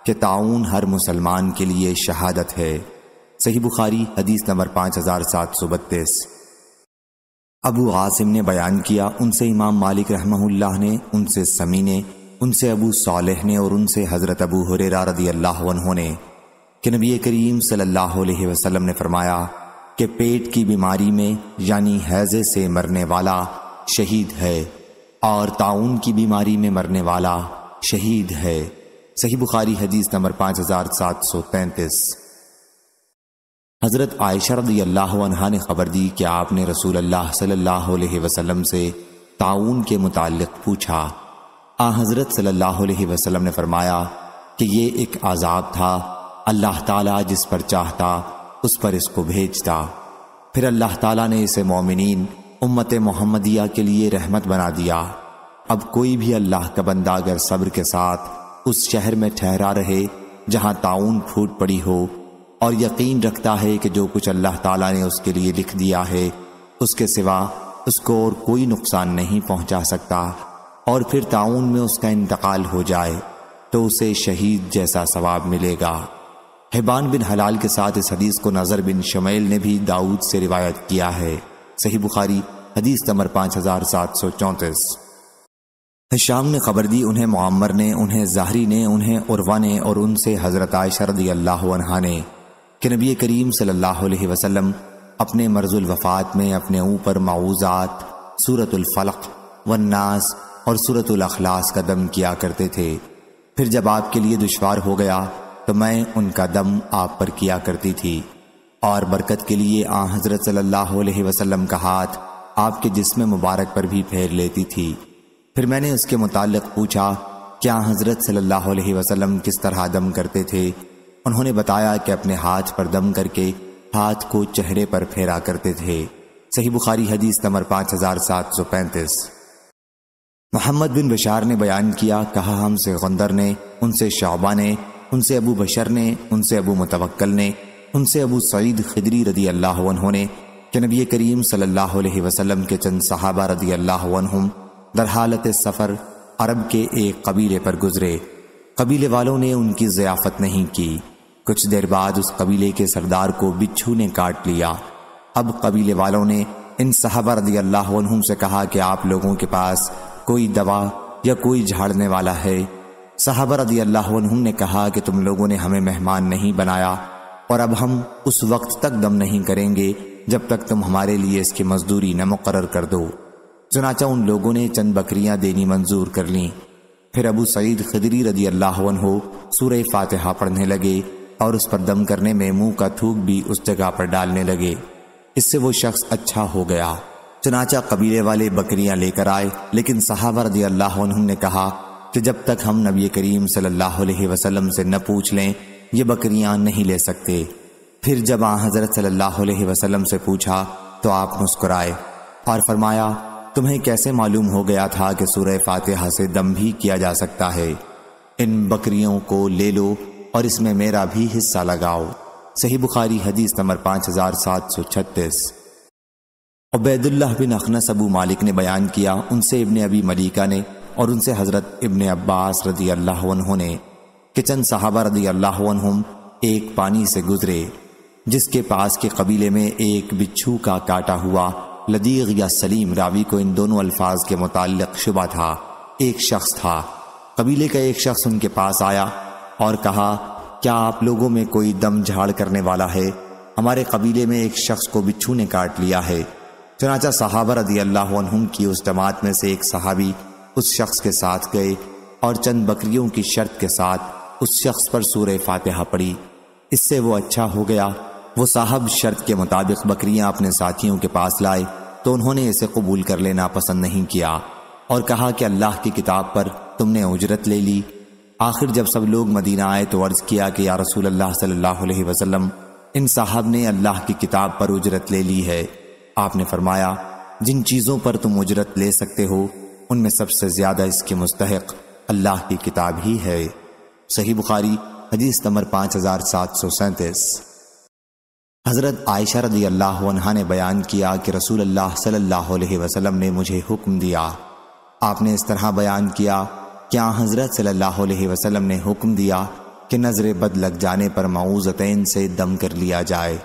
कि ताउन हर मुसलमान के लिए शहादत है सही बुखारी हदीस नंबर पाँच हज़ार सात सौ बत्तीस अबू आसिम ने बयान किया उनसे इमाम मालिक रहमहुल्लाह ने उनसे समी ने उनसे अबू सालेह ने और उनसे हज़रत अबू हुरेरा रदी अल्लाह ने कि नबी करीम सल्लल्लाहु अलैहि वसल्लम ने फरमाया कि पेट की बीमारी में यानी हैज़े से मरने वाला शहीद है और ताउन की बीमारी में मरने वाला शहीद है सही बुखारी हदीस नंबर पाँच हज़ार सात सौ तैंतीस हज़रत आयशा रदी अल्लाह ने ख़बर दी कि आपने रसूल अल्लाह सल्लल्लाहु से ताउन के मुतल पूछा आ हज़रत सल्लल्लाहु अलैहि वसल्लम ने फरमाया कि ये एक आज़ाब था अल्लाह ताला जिस पर चाहता उस पर इसको भेजता फिर अल्लाह ताला ने इसे मोमिन उम्मत मोहम्मदिया के लिए रहमत बना दिया अब कोई भी अल्लाह का बंदा अगर सब्र के साथ उस शहर में ठहरा रहे जहां ताउन फूट पड़ी हो और यकीन रखता है कि जो कुछ अल्लाह ताला ने उसके लिए लिख दिया है उसके सिवा उसको और कोई नुकसान नहीं पहुंचा सकता और फिर ताउन में उसका इंतकाल हो जाए तो उसे शहीद जैसा सवाब मिलेगा हिबान बिन हलाल के साथ इस हदीस को नज़र बिन शमैल ने भी दाऊद से रिवायत किया है सही बुखारी हदीस नंबर पाँच हज़ार सात सौ चौंतीस हिशाम ने खबर दी उन्हें मामर ने उन्हें जहरी ने उन्हें उर्वा ने और उनसे हज़रत आयशरदी अल्लाह ने कि नबी करीम सल्लल्लाहु अलैहि वसल्लम अपने मर्जुल वफ़ात में अपने ऊपर माऊज़ात सूरतुल्फ़लक वन्नास और सूरत अखलास का दम किया करते थे फिर जब आपके लिए दुशवार हो गया तो मैं उनका दम आप पर किया करती थी और बरकत के लिए आ हज़रत सल्लल्लाहु अलैहि वसल्लम का हाथ आपके जिसम मुबारक पर भी फेर लेती थी फिर मैंने उसके मुतालिक पूछा क्या हज़रत सल्लल्लाहु अलैहि वसल्लम किस तरह दम करते थे उन्होंने बताया कि अपने हाथ पर दम करके हाथ को चेहरे पर फेरा करते थे सही बुखारी हदीस नंबर पाँच हज़ार सात सौ पैंतीस मोहम्मद बिन बशार ने बयान किया कहा हमसे गंदर ने उनसे शाबा ने उनसे अबू बशर ने उनसे अबू मुतवक्ल ने उनसे अबू सईद खिदरी रदी अल्लाह ने कि नबी करीम सल्लल्लाहु अलैहि वसल्लम के चंद सहाबा रदी अल्लाह दर हालत सफ़र अरब के एक कबीले पर गुजरे कबीले वालों ने उनकी ज़ियाफ़त नहीं की कुछ देर बाद उस कबीले के सरदार को बिच्छू ने काट लिया अब कबीले वालों ने इन सहाबा रदी अल्लाह से कहा कि आप लोगों के पास कोई दवा या कोई झाड़ने वाला है साहबर अदी अल्लाह ने कहा कि तुम लोगों ने हमें मेहमान नहीं बनाया और अब हम उस वक्त तक दम नहीं करेंगे जब तक तुम हमारे लिए इसकी मजदूरी न मुकर कर दो चुनाचा उन लोगों ने चंद बकरियां देनी मंजूर कर लीं फिर अबू सईद खदरी रदी अल्लाह हो सूर फातिहा पढ़ने लगे और उस पर दम करने में मुंह का थूक भी उस जगह पर डालने लगे इससे वो शख्स अच्छा हो गया चनाचा कबीले वाले बकरियां लेकर आए लेकिन सहावर रजी अल्लाह ने कहा कि जब तक हम नबी करीम सल्लल्लाहु अलैहि वसल्लम से न पूछ लें ये बकरियां नहीं ले सकते फिर जब आ हजरत सल्लल्लाहु अलैहि वसल्लम से पूछा तो आप मुस्कुराए और फरमाया तुम्हें कैसे मालूम हो गया था कि सूर्य फातिहा से दम भी किया जा सकता है इन बकरियों को ले लो और इसमें मेरा भी हिस्सा लगाओ सही बुखारी हदीस नंबर पाँच हज़ार सात सौ छत्तीस अबैदुल्लाह बिन अखनस अबू मालिक ने बयान किया उनसे इबन अबी मलिका ने और उनसे हज़रत इबन अब्बास रदी अल्लाह ने कि चंद साहबा रदी अल्लाह एक पानी से गुजरे जिसके पास के कबीले में एक बिच्छू का काटा हुआ लदीग या सलीम रावी को इन दोनों अल्फाज के मुतल शुबा था एक शख्स था कबीले का एक शख्स उनके पास आया और कहा क्या आप लोगों में कोई दम झाड़ करने वाला है हमारे कबीले में एक शख्स को बिच्छू ने काट लिया है चनाचा सहाबर रदी अल्लाह की उस जमात में से एक सहाबी उस शख्स के साथ गए और चंद बकरियों की शर्त के साथ उस शख्स पर सूर फातहा पड़ी इससे वो अच्छा हो गया वो साहब शर्त के मुताबिक बकरियां अपने साथियों के पास लाए तो उन्होंने इसे कबूल कर लेना पसंद नहीं किया और कहा कि अल्लाह की किताब पर तुमने उजरत ले ली आखिर जब सब लोग मदीना आए तो अर्ज़ किया कि या रसूल अल्लाह सल्लल्लाहु अलैहि वसल्लम इन साहब ने अल्लाह की किताब पर उजरत ले ली है आपने फरमाया जिन चीज़ों पर तुम उजरत ले सकते हो उनमें सबसे ज़्यादा इसके मुस्तक अल्लाह की किताब ही है सही बुखारी हदीस नंबर पाँच हज़ार सात सौ सैंतीस हज़रत आयशा रदी अल्लाह ने बयान किया कि रसूल अल्लाह सल्लल्लाहु अलैहि वसल्लम ने मुझे हुक्म दिया आपने इस तरह बयान किया क्या हज़रत सल्लल्लाहु अलैहि वसल्लम ने हुक्म दिया कि नज़र बद लग जाने पर मऊजतैन से दम कर लिया जाए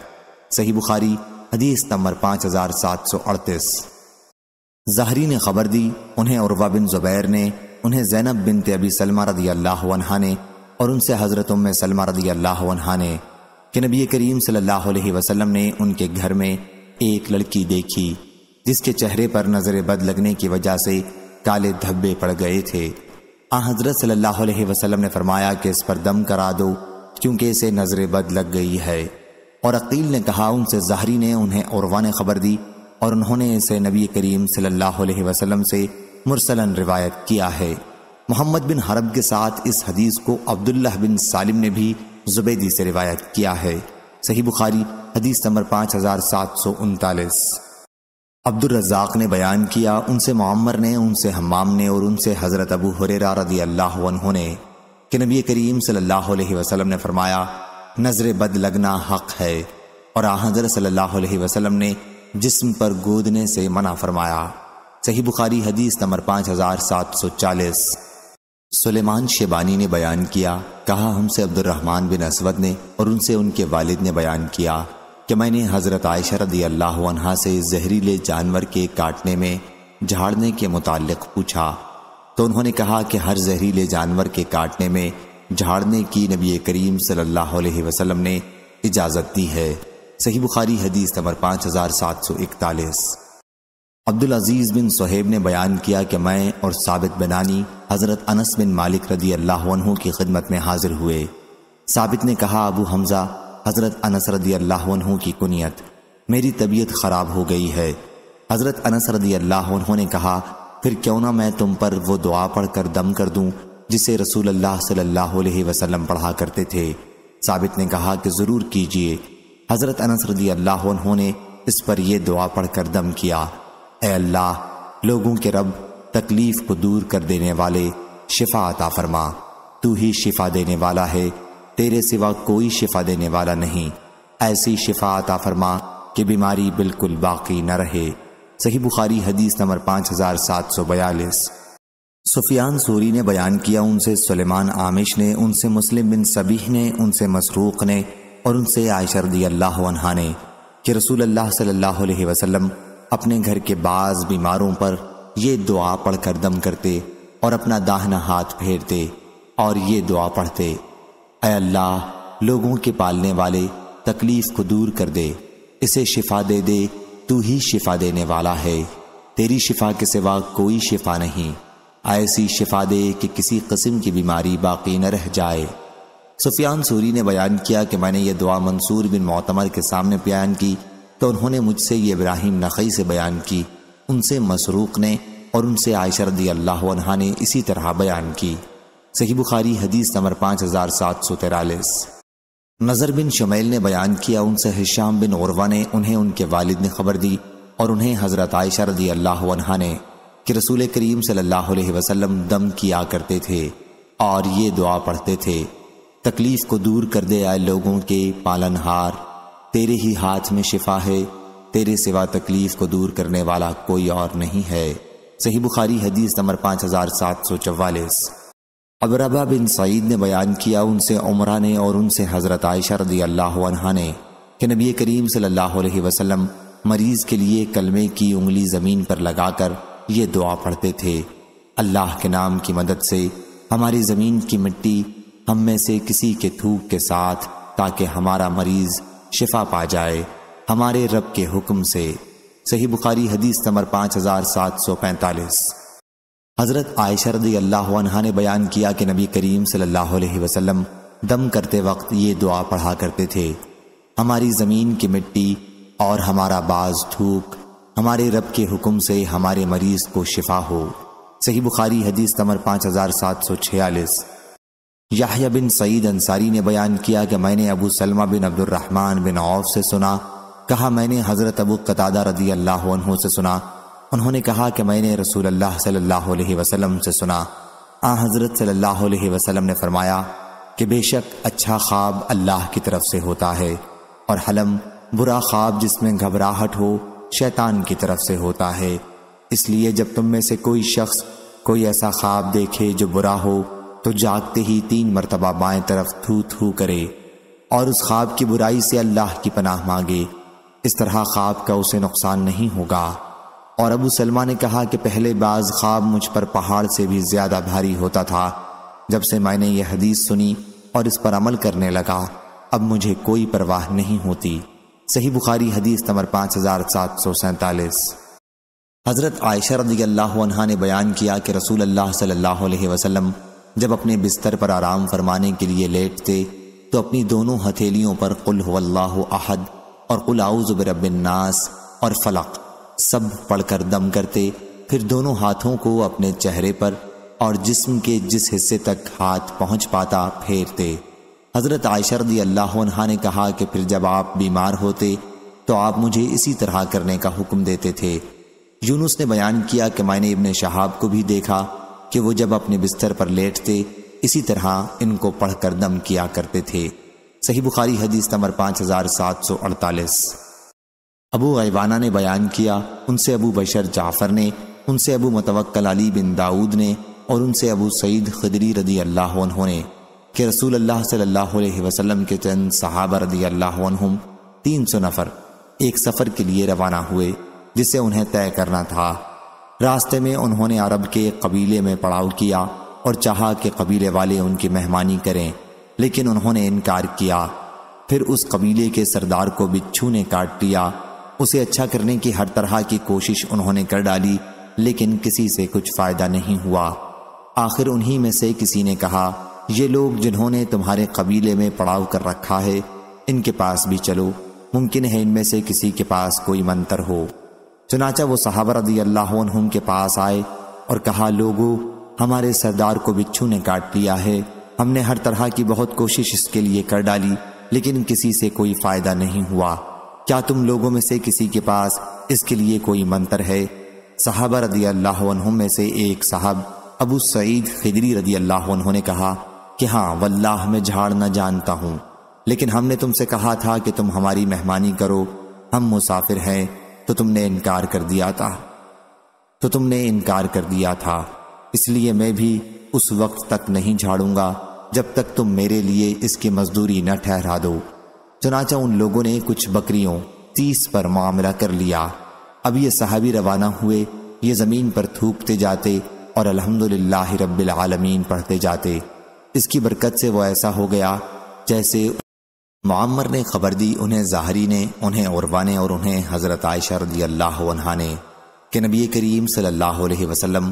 सही बुखारी हदीस नंबर पांच हज़ार सात सौ अड़तीस जहरी ने खबर दी उन्हें उर्वा बिन ज़ुबैर ने उन्हें जैनब बिन तबी सलमा रदी अल्लाह वनहा ने और उनसे हज़रत उम सलमा रदी अल्लाह वनहा ने कि नबी करीम सल्लल्लाहु अलैहि वसल्लम ने उनके घर में एक लड़की देखी जिसके चेहरे पर नज़र बद लगने की वजह से काले धब्बे पड़ गए थे आ हज़रत सल्लल्लाहु अलैहि वसल्लम ने फरमाया कि इस पर दम करा दो क्योंकि इसे नज़र बद लग गई है और अकील ने कहा उनसे जहरी ने उन्हें औरवा ने खबर दी और उन्होंने इसे नबी करीम सल्लल्लाहु अलैहि वसल्लम से मुरसलन रिवायत किया है मोहम्मद बिन हरब के साथ इस हदीस को अब्दुल्ला बिन सालिम ने भी जुबैदी से रिवायत किया है सही बुखारी हदीस नंबर पाँच हज़ार सात सौ उनतालीस अब्दुलरजाक ने बयान किया उनसे मामर ने उनसे हमाम ने और उनसे हज़रत अबू हुरेरा रदी अल्लाह ने कि नबी करीम सल्लल्लाहु अलैहि वसल्लम ने फरमाया नज़र बद लगना हक है और हज़र सल्लल्लाहु अलैहि वसल्लम ने जिस्म पर गोदने से मना फरमाया सही बुखारी हदीस नंबर पाँच हज़ार सात सौ चालीस सुलेमान शेबानी ने बयान किया कहा हमसे अब्दुलरहमान बिन असवद ने और उनसे उनके वालिद ने बयान किया कि मैंने हज़रत आयशर दी अल्लाह से जहरीले जानवर के काटने में झाड़ने के मुतालिक पूछा तो उन्होंने कहा कि हर जहरीले जानवर के काटने में झाड़ने की नबी करीम सल्लल्लाहु अलैहि वसल्लम ने इजाज़त दी है सही बुखारी हदीस नंबर पांच हज़ार सात सौ इकतालीस अब्दुल अजीज़ बिन सोहेब ने बयान किया कि मैं और साबित बनानी हज़रत अनस बिन मालिक रदी अल्लाह की खिदमत में हाजिर हुए साबित ने कहा अबू हमज़ा हज़रत अनस रदी अल्लाह की कुनीत मेरी तबीयत ख़राब हो गई है हज़रत अनस रदी अल्लाह ने कहा फिर क्यों ना मैं तुम पर वो दुआ पढ़ कर दम कर दूं जिसे रसूल अल्लाह सल्लल्लाहु अलैहि वसल्लम पढ़ा करते थे साबित ने कहा कि ज़रूर कीजिए हज़रत अनस अल्लाह ने इस पर यह दुआ पढ़कर दम किया ए अल्लाह लोगों के रब तकलीफ़ को दूर कर देने वाले शिफा अता फरमा तू ही शिफा देने वाला है तेरे सिवा कोई शिफा देने वाला नहीं ऐसी शिफा अता फरमा कि बीमारी बिल्कुल बाकी न रहे सही बुखारी हदीस नंबर पाँच हज़ार सात सौ बयालीस सुफियान सूरी ने बयान किया उनसे सलेमान आमिश ने उनसे मुस्लिम बिन सबीह ने उनसे मसरूक ने और उनसे आयशरदी अल्लाह ने कि रसूल अल्लाह सल्लल्लाहु अलैहि वसल्लम अपने घर के बाज़ बीमारों पर ये दुआ पढ़कर दम करते और अपना दाहना हाथ फेरते और ये दुआ पढ़ते अल्लाह लोगों के पालने वाले तकलीफ़ को दूर कर दे इसे शिफा दे दे तू ही शिफा देने वाला है तेरी शिफा के सिवा कोई शिफा नहीं ऐसी शिफा दे कि किसी कस्म की बीमारी बाकी न रह जाए सुफियान सूरी ने बयान किया कि मैंने यह दुआ मंसूर बिन मोतमर के सामने बयान की तो उन्होंने मुझसे ये इब्राहिम नकई से बयान की उनसे मसरूक ने और उनसे आयशरदी अल्लाह ने इसी तरह बयान की सही बुखारी हदीस नंबर पाँच हज़ार सात सौ तिरालीस नज़र बिन शमैल ने बयान किया उनसे हिशाम बिन औरवा ने उन्हें उनके वालिद ने खबर दी और उन्हें हज़रत आयशरदी अल्लाह ने कि रसूल करीम सल्लल्लाहु अलैहि वसल्लम दम किया करते थे और ये दुआ पढ़ते थे तकलीफ़ को दूर कर दे आए लोगों के पालनहार तेरे ही हाथ में शिफा है तेरे सिवा तकलीफ़ को दूर करने वाला कोई और नहीं है सही बुखारी हदीस नंबर पाँच हज़ार सात सौ चवालीस अब बिन सईद ने बयान किया उनसे उम्र ने और उनसे हज़रत आयशा रदी अल्लाह ने कि नबी करीम सल्लल्लाहु अलैहि वसल्लम मरीज़ के लिए कलमे की उंगली ज़मीन पर लगाकर ये दुआ पढ़ते थे अल्लाह के नाम की मदद से हमारी ज़मीन की मिट्टी हम में से किसी के थूक के साथ ताकि हमारा मरीज शिफा पा जाए हमारे रब के हुक्म से सही बुखारी हदीस नंबर पाँच हज़ार सात सौ पैंतालीस हज़रत आयशरदी अल्लाह ने बयान किया कि नबी करीम सल्लल्लाहु अलैहि वसल्लम दम करते वक्त ये दुआ पढ़ा करते थे हमारी ज़मीन की मिट्टी और हमारा बाज थूक हमारे रब के हुक्म से हमारे मरीज को शिफा हो सही बुखारी हदीस तमर पाँच हज़ार सात सौ छियालीस याहिया बिन सईद अंसारी ने बयान किया कि मैंने अबू सलमा बिन अब्दुलरहमान बिन औफ से सुना कहा मैंने हज़रत अबू कतादा रदी अल्लाह से सुना उन्होंने कहा कि मैंने रसूल अल्लाह सल्लल्लाहु अलैहि वसल्लम से सुना आ हज़रत सल्लल्लाहु अलैहि वसल्लम ने फरमाया कि बेशक अच्छा ख्वाब अल्लाह की तरफ से होता है और हलम बुरा ख्वाब जिसमें घबराहट हो शैतान की तरफ से होता है इसलिए जब तुम में से कोई शख्स कोई ऐसा ख्वाब देखे जो बुरा हो तो जागते ही तीन मरतबा बाएं तरफ थू थू करे और उस ख्वाब की बुराई से अल्लाह की पनाह मांगे इस तरह ख्वाब का उसे नुकसान नहीं होगा और अबू सलमा ने कहा कि पहले बाज ख्वाब मुझ पर पहाड़ से भी ज्यादा भारी होता था जब से मैंने यह हदीस सुनी और इस पर अमल करने लगा अब मुझे कोई परवाह नहीं होती सही बुखारी हदीस नंबर पाँच हज़ार सात सौ सैंतालीस हज़रत आयशा रजी अल्लाह ने बयान किया कि रसूल अल्लाह सल्लल्लाहु अलैहि वसल्लम जब अपने बिस्तर पर आराम फरमाने के लिए लेटते तो अपनी दोनों हथेलियों पर कुल वल्लाह अहद और कुल आउज़बिरबन्नास और फलक सब पढ़कर दम करते फिर दोनों हाथों को अपने चेहरे पर और जिस्म के जिस हिस्से तक हाथ पहुंच पाता फेरते हज़रत आयशरदी अल्लाह ने कहा कि फिर जब आप बीमार होते तो आप मुझे इसी तरह करने का हुक्म देते थे यूनुस ने बयान किया कि मैंने इबन शहाब को भी देखा कि वो जब अपने बिस्तर पर लेटते इसी तरह इनको पढ़कर दम किया करते थे सही बुखारी हदीस नंबर पाँच हज़ार सात सौ अड़तालीस अबू अबाना ने बयान किया उनसे अबू बशर जाफ़र ने उनसे अबू मतवक्ल अली बिन दाऊद ने और उनसे अबू सईद खदरी रदी अल्लाह उन्होंने कि रसूल अल्लाह सल्लल्लाहु अलैहि वसल्लम के चंद सहाबा रदी अल्लाहम तीन सौ नफर एक सफ़र के लिए रवाना हुए जिसे उन्हें तय करना था रास्ते में उन्होंने अरब के कबीले में पड़ाव किया और चाहा कि कबीले वाले उनकी मेहमानी करें लेकिन उन्होंने इनकार किया फिर उस कबीले के सरदार को बिच्छू ने काट दिया उसे अच्छा करने की हर तरह की कोशिश उन्होंने कर डाली लेकिन किसी से कुछ फ़ायदा नहीं हुआ आखिर उन्हीं में से किसी ने कहा ये लोग जिन्होंने तुम्हारे कबीले में पड़ाव कर रखा है इनके पास भी चलो मुमकिन है इनमें से किसी के पास कोई मंत्र हो चुनाचा वो साहब रदी अल्लाह के पास आए और कहा लोगो हमारे सरदार को बिच्छू ने काट लिया है हमने हर तरह की बहुत कोशिश इसके लिए कर डाली लेकिन किसी से कोई फायदा नहीं हुआ क्या तुम लोगों में से किसी के पास इसके लिए कोई मंत्र है साहबा रदी अल्लाह में से एक साहब अबू सईद खिदरी रदी अल्लाह ने कहा कि हाँ वल्लाह में झाड़ न जानता हूं लेकिन हमने तुमसे कहा था कि तुम हमारी मेहमानी करो हम मुसाफिर हैं तो तुमने इनकार कर दिया था तो तुमने इनकार कर दिया था इसलिए मैं भी उस वक्त तक नहीं झाड़ूंगा जब तक तुम मेरे लिए इसकी मजदूरी न ठहरा दो चनाचा उन लोगों ने कुछ बकरियों तीस पर मामला कर लिया अब ये सहाबी रवाना हुए ये ज़मीन पर थूकते जाते और अलहमदुल्ला रबालमीन आलमीन पढ़ते जाते इसकी बरकत से वो ऐसा हो गया जैसे मामर ने खबर दी उन्हें जाहरी ने उन्हें औरवा ने और उन्हें हज़रत आयशा रदी अल्लाह ने कि नबी करीम सल्लल्लाहु अलैहि वसल्लम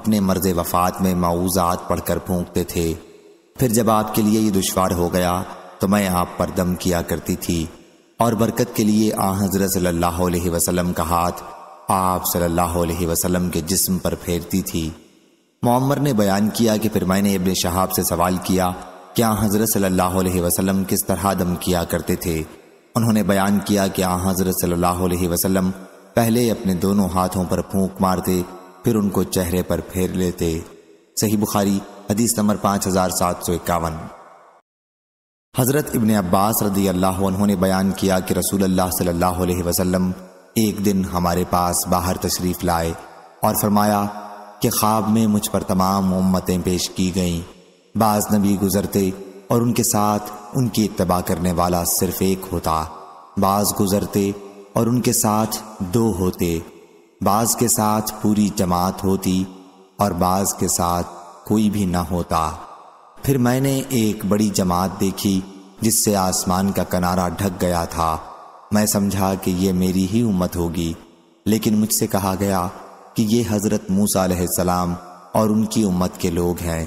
अपने मर्ज वफ़ात में माऊज़ात पढ़कर फूंकते थे फिर जब आपके लिए ये दुशवार हो गया तो मैं आप पर दम किया करती थी और बरकत के लिए आ हज़रत सल्लल्लाहु अलैहि वसल्लम का हाथ आप सल्लल्लाहु अलैहि वसल्लम के जिस्म पर फेरती थी मोमर ने बयान किया कि फिर मैंने इबन शहाब से सवाल किया क्या हज़रत सल्लल्लाहु अलैहि वसल्लम किस तरह दम किया करते थे उन्होंने बयान किया कि आ हाँ, हज़रत सल्लल्लाहु अलैहि वसल्लम पहले अपने दोनों हाथों पर फूंक मारते फिर उनको चेहरे पर फेर लेते सही बुखारी हदीस नंबर पाँच हज़ार सात सौ इक्यावन हज़रत इबन अब्बास रदी अल्लाह उन्होंने बयान किया कि रसूल अल्लाह सल्लल्लाहु अलैहि वसल्लम एक दिन हमारे पास बाहर तशरीफ़ लाए और फरमाया कि ख्वाब में मुझ पर तमाम उम्मतें पेश की गईं बाज नबी गुजरते और उनके साथ उनकी इतबा करने वाला सिर्फ एक होता बाज गुजरते और उनके साथ दो होते बाज के साथ पूरी जमात होती और बाज के साथ कोई भी ना होता फिर मैंने एक बड़ी जमात देखी जिससे आसमान का किनारा ढक गया था मैं समझा कि यह मेरी ही उम्मत होगी लेकिन मुझसे कहा गया कि ये हज़रत मूसा सलाम और उनकी उम्मत के लोग हैं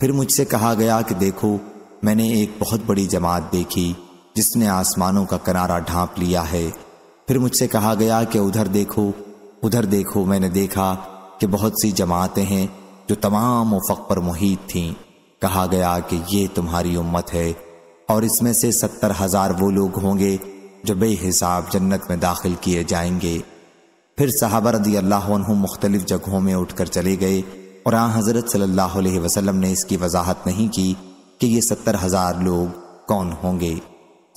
फिर मुझसे कहा गया कि देखो मैंने एक बहुत बड़ी जमात देखी जिसने आसमानों का किनारा ढांप लिया है फिर मुझसे कहा गया कि उधर देखो उधर देखो मैंने देखा कि बहुत सी जमातें हैं जो तमाम वफक पर मुहित थीं कहा गया कि ये तुम्हारी उम्मत है और इसमें से सत्तर हजार वो लोग होंगे जो बेहिसाब जन्नत में दाखिल किए जाएंगे फिर साहबा रदी अल्लाह मुख्तलिफ जगहों में उठकर चले गए और आ हज़रत सल्लल्लाहु अलैहि वसल्लम ने इसकी वजाहत नहीं की कि ये सत्तर हज़ार लोग कौन होंगे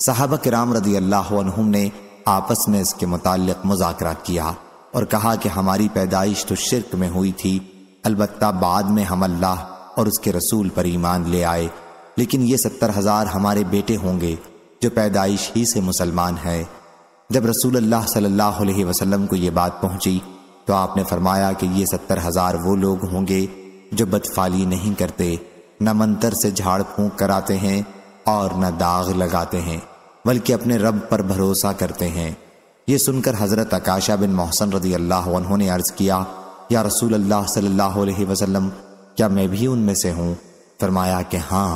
साहबा कराम रदी अल्लाह ने आपस में इसके मुतल मुजाकरा किया और कहा कि हमारी पैदाइश तो शिरक में हुई थी अलबत् बाद में हम अल्लाह और उसके रसूल पर ईमान ले आए लेकिन ये सत्तर हज़ार हमारे बेटे होंगे जो पैदाइश ही से मुसलमान हैं जब रसूल अल्लाह सल्लल्लाहु अलैहि वसल्लम को ये बात पहुंची तो आपने फरमाया कि ये सत्तर हजार वो लोग होंगे जो बदफाली नहीं करते न मंतर से झाड़ फूंक कराते हैं और न दाग लगाते हैं बल्कि अपने रब पर भरोसा करते हैं ये सुनकर हज़रत अकाशा बिन मोहसन रदी अल्लाह ने अर्ज़ किया या रसूल अल्लाह सल्लल्लाहु अलैहि वसल्लम क्या मैं भी उनमें से हूँ फरमाया कि हाँ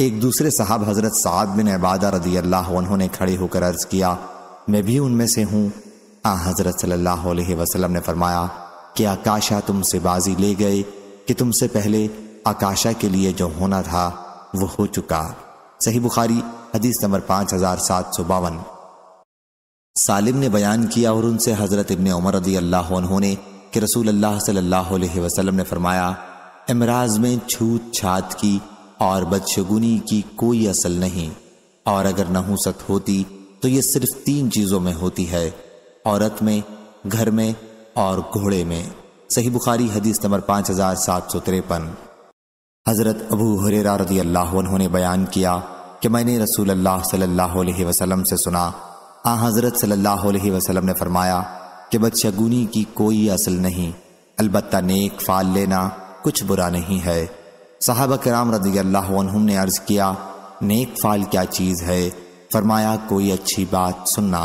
एक दूसरे साहब हज़रत साद बिन इबादा रदी अल्लाह ने खड़े होकर अर्ज़ किया मैं भी उनमें से हूँ आ हजरत सल्लल्लाहु अलैहि वसल्लम ने फरमाया कि आकाशा तुमसे बाजी ले गए कि तुमसे पहले आकाशा के लिए जो होना था वो हो चुका सही बुखारी हदीस नंबर पाँच हजार सात सौ बावन सालिम ने बयान किया और उनसे हज़रत इबन उमर रदी अल्लाह उन्होंने कि रसूल अल्लाह सल्लल्लाहु अलैहि वसल्लम ने फरमाया इमराज में छूत छात की और बदशगुनी की कोई असल नहीं और अगर नहुसत होती तो ये सिर्फ तीन चीज़ों में होती है औरत में घर में और घोड़े में सही बुखारी हदीस नंबर पांच हज़ार सात सौ तिरपन हज़रत अबू हरेरा रदी अल्लाह ने बयान किया कि मैंने रसूल अल्लाह सल्लल्लाहु अलैहि वसल्लम से सुना आ हज़रत सल्लल्लाहु अलैहि वसल्लम ने फरमाया कि बदशगुनी की कोई असल नहीं अलबत्ता नेक फाल लेना कुछ बुरा नहीं है साहब कराम रदी अल्लाह ने अर्ज़ किया नेक फाल क्या चीज़ है फरमाया कोई अच्छी बात सुनना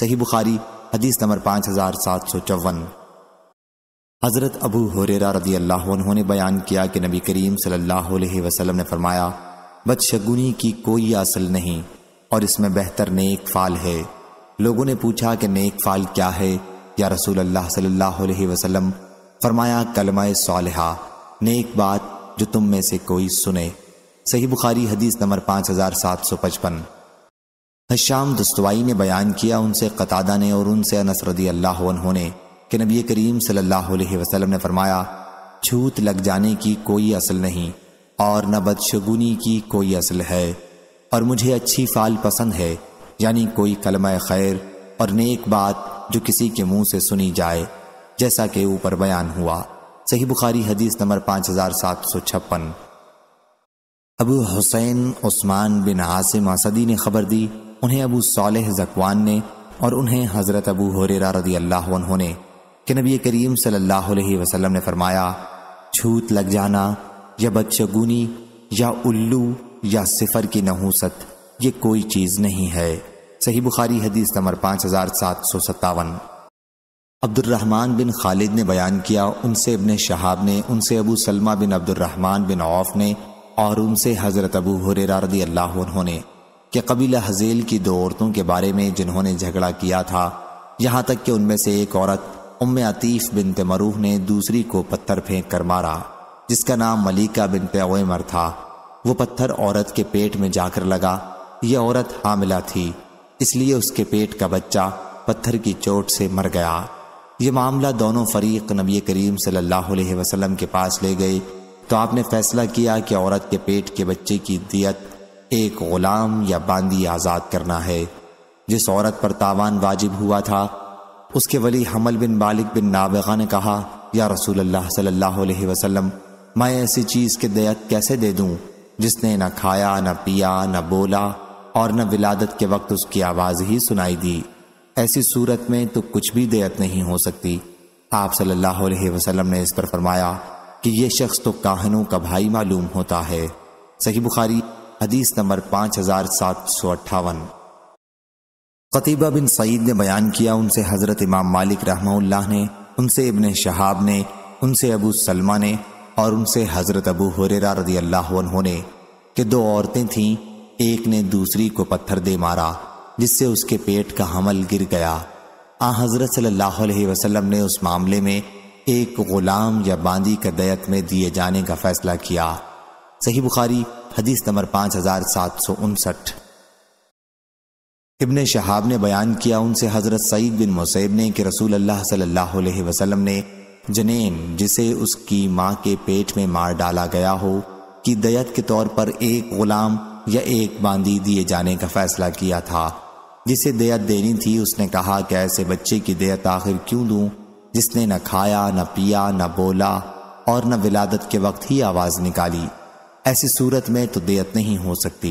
सही बुखारी हदीस नंबर पाँच हज़ार सात सौ चौवन हज़रत अबू हुरेरा रदी अल्लाह ने बयान किया कि नबी करीम सल्लल्लाहु अलैहि वसल्लम ने फरमाया बदशगुनी की कोई असल नहीं और इसमें बेहतर नेक फ़ाल है लोगों ने पूछा कि नेक फ़ाल क्या है या रसूल अल्लाह सल्लल्लाहु अलैहि वसल्लम फरमाया कलमा सालहा नेक बात जो तुम में से कोई सुने सही बुखारी हदीस नंबर पाँच हज़ार सात सौ पचपन हश्याम दस्तवाई ने बयान किया उनसे कतादा ने और उनसे अनसरदी अल्लाह उन्होंने कि नबी करीम सल्लल्लाहु अलैहि वसल्लम ने फरमाया छूत लग जाने की कोई असल नहीं और न बदशगुनी की कोई असल है और मुझे अच्छी फाल पसंद है यानी कोई कलम खैर और नेक बात जो किसी के मुंह से सुनी जाए जैसा कि ऊपर बयान हुआ सही बुखारी हदीस नंबर पाँच हजार सात सौ छप्पन अबू हुसैन उस्मान बिन आसिम असदी ने खबर दी उन्हें अबू साल जकवान ने और उन्हें हज़रत अबू हुरेरा रदी अल्लाह उन्होंने कि नबी करीम सल्लल्लाहु अलैहि वसल्लम ने फरमाया छूत लग जाना या बदशगुनी या उल्लू या सिफर की नहूसत ये कोई चीज़ नहीं है सही बुखारी हदीस नंबर पाँच हज़ार सात सौ सत्तावन अब्दुलरहमान बिन खालिद ने बयान किया उनसे अबन शहाब ने उनसे अबू सलमा बिन अब्दुलरहमान बिन औफ ने और उनसे हज़रत अबू हुरेरा रदी अल्लाह उन्होंने कि कबीला हजेल की दो औरतों के बारे में जिन्होंने झगड़ा किया था यहाँ तक कि उनमें से एक औरत उम्म आतीफ़ बिन तमरूह ने दूसरी को पत्थर फेंक कर मारा जिसका नाम मलिका बिन तमर था वो पत्थर औरत के पेट में जाकर लगा यह औरत हामिला थी इसलिए उसके पेट का बच्चा पत्थर की चोट से मर गया ये मामला दोनों फरीक नबी करीम सल्लल्लाहु अलैहि वसल्लम के पास ले गए तो आपने फैसला किया कि औरत के पेट के बच्चे की दियत एक गुलाम या बांदी आज़ाद करना है जिस औरत पर तावान वाजिब हुआ था उसके वली हमल बिन मालिक बिन नाबगा ने कहा या रसूल अल्लाह सल्लल्लाहु अलैहि वसल्लम मैं ऐसी चीज़ के दयत कैसे दे दूं जिसने न खाया न पिया न बोला और न विलादत के वक्त उसकी आवाज़ ही सुनाई दी ऐसी सूरत में तो कुछ भी दयत नहीं हो सकती आप सल्लल्लाहु अलैहि वसल्लम ने इस पर फरमाया कि यह शख्स तो काहनों का भाई मालूम होता है सही बुखारी हदीस नंबर पांच हज़ार सात सौ अट्ठावन कतीबा बिन सईद ने बयान किया उनसे हज़रत इमाम मालिक रहमल्ला ने उनसे इबन शहाब ने उनसे अबू सलमा ने और उनसे हज़रत अबू हुरेरा रदी अल्लाह ने कि दो औरतें थीं एक ने दूसरी को पत्थर दे मारा जिससे उसके पेट का हमल गिर गया आ हज़रत सल्लल्लाहु अलैहि वसल्लम ने उस मामले में एक ग़ुलाम या बांदी का दयत में दिए जाने का फैसला किया सही बुखारी हदीस नंबर पांच हज़ार सात सौ उनसठ इबन शहाब ने बयान किया उनसे हज़रत सईद बिन मुसैब ने कि रसूल अल्लाह सल्लल्लाहु अलैहि वसल्लम ने जनेन जिसे उसकी माँ के पेट में मार डाला गया हो कि दयत के तौर पर एक गुलाम या एक बांदी दिए जाने का फैसला किया था जिसे दयत देनी थी उसने कहा कि ऐसे बच्चे की दयत आखिर क्यों दूं जिसने न खाया न पिया न बोला और न विलादत के वक्त ही आवाज़ निकाली ऐसी सूरत में तो देयत नहीं हो सकती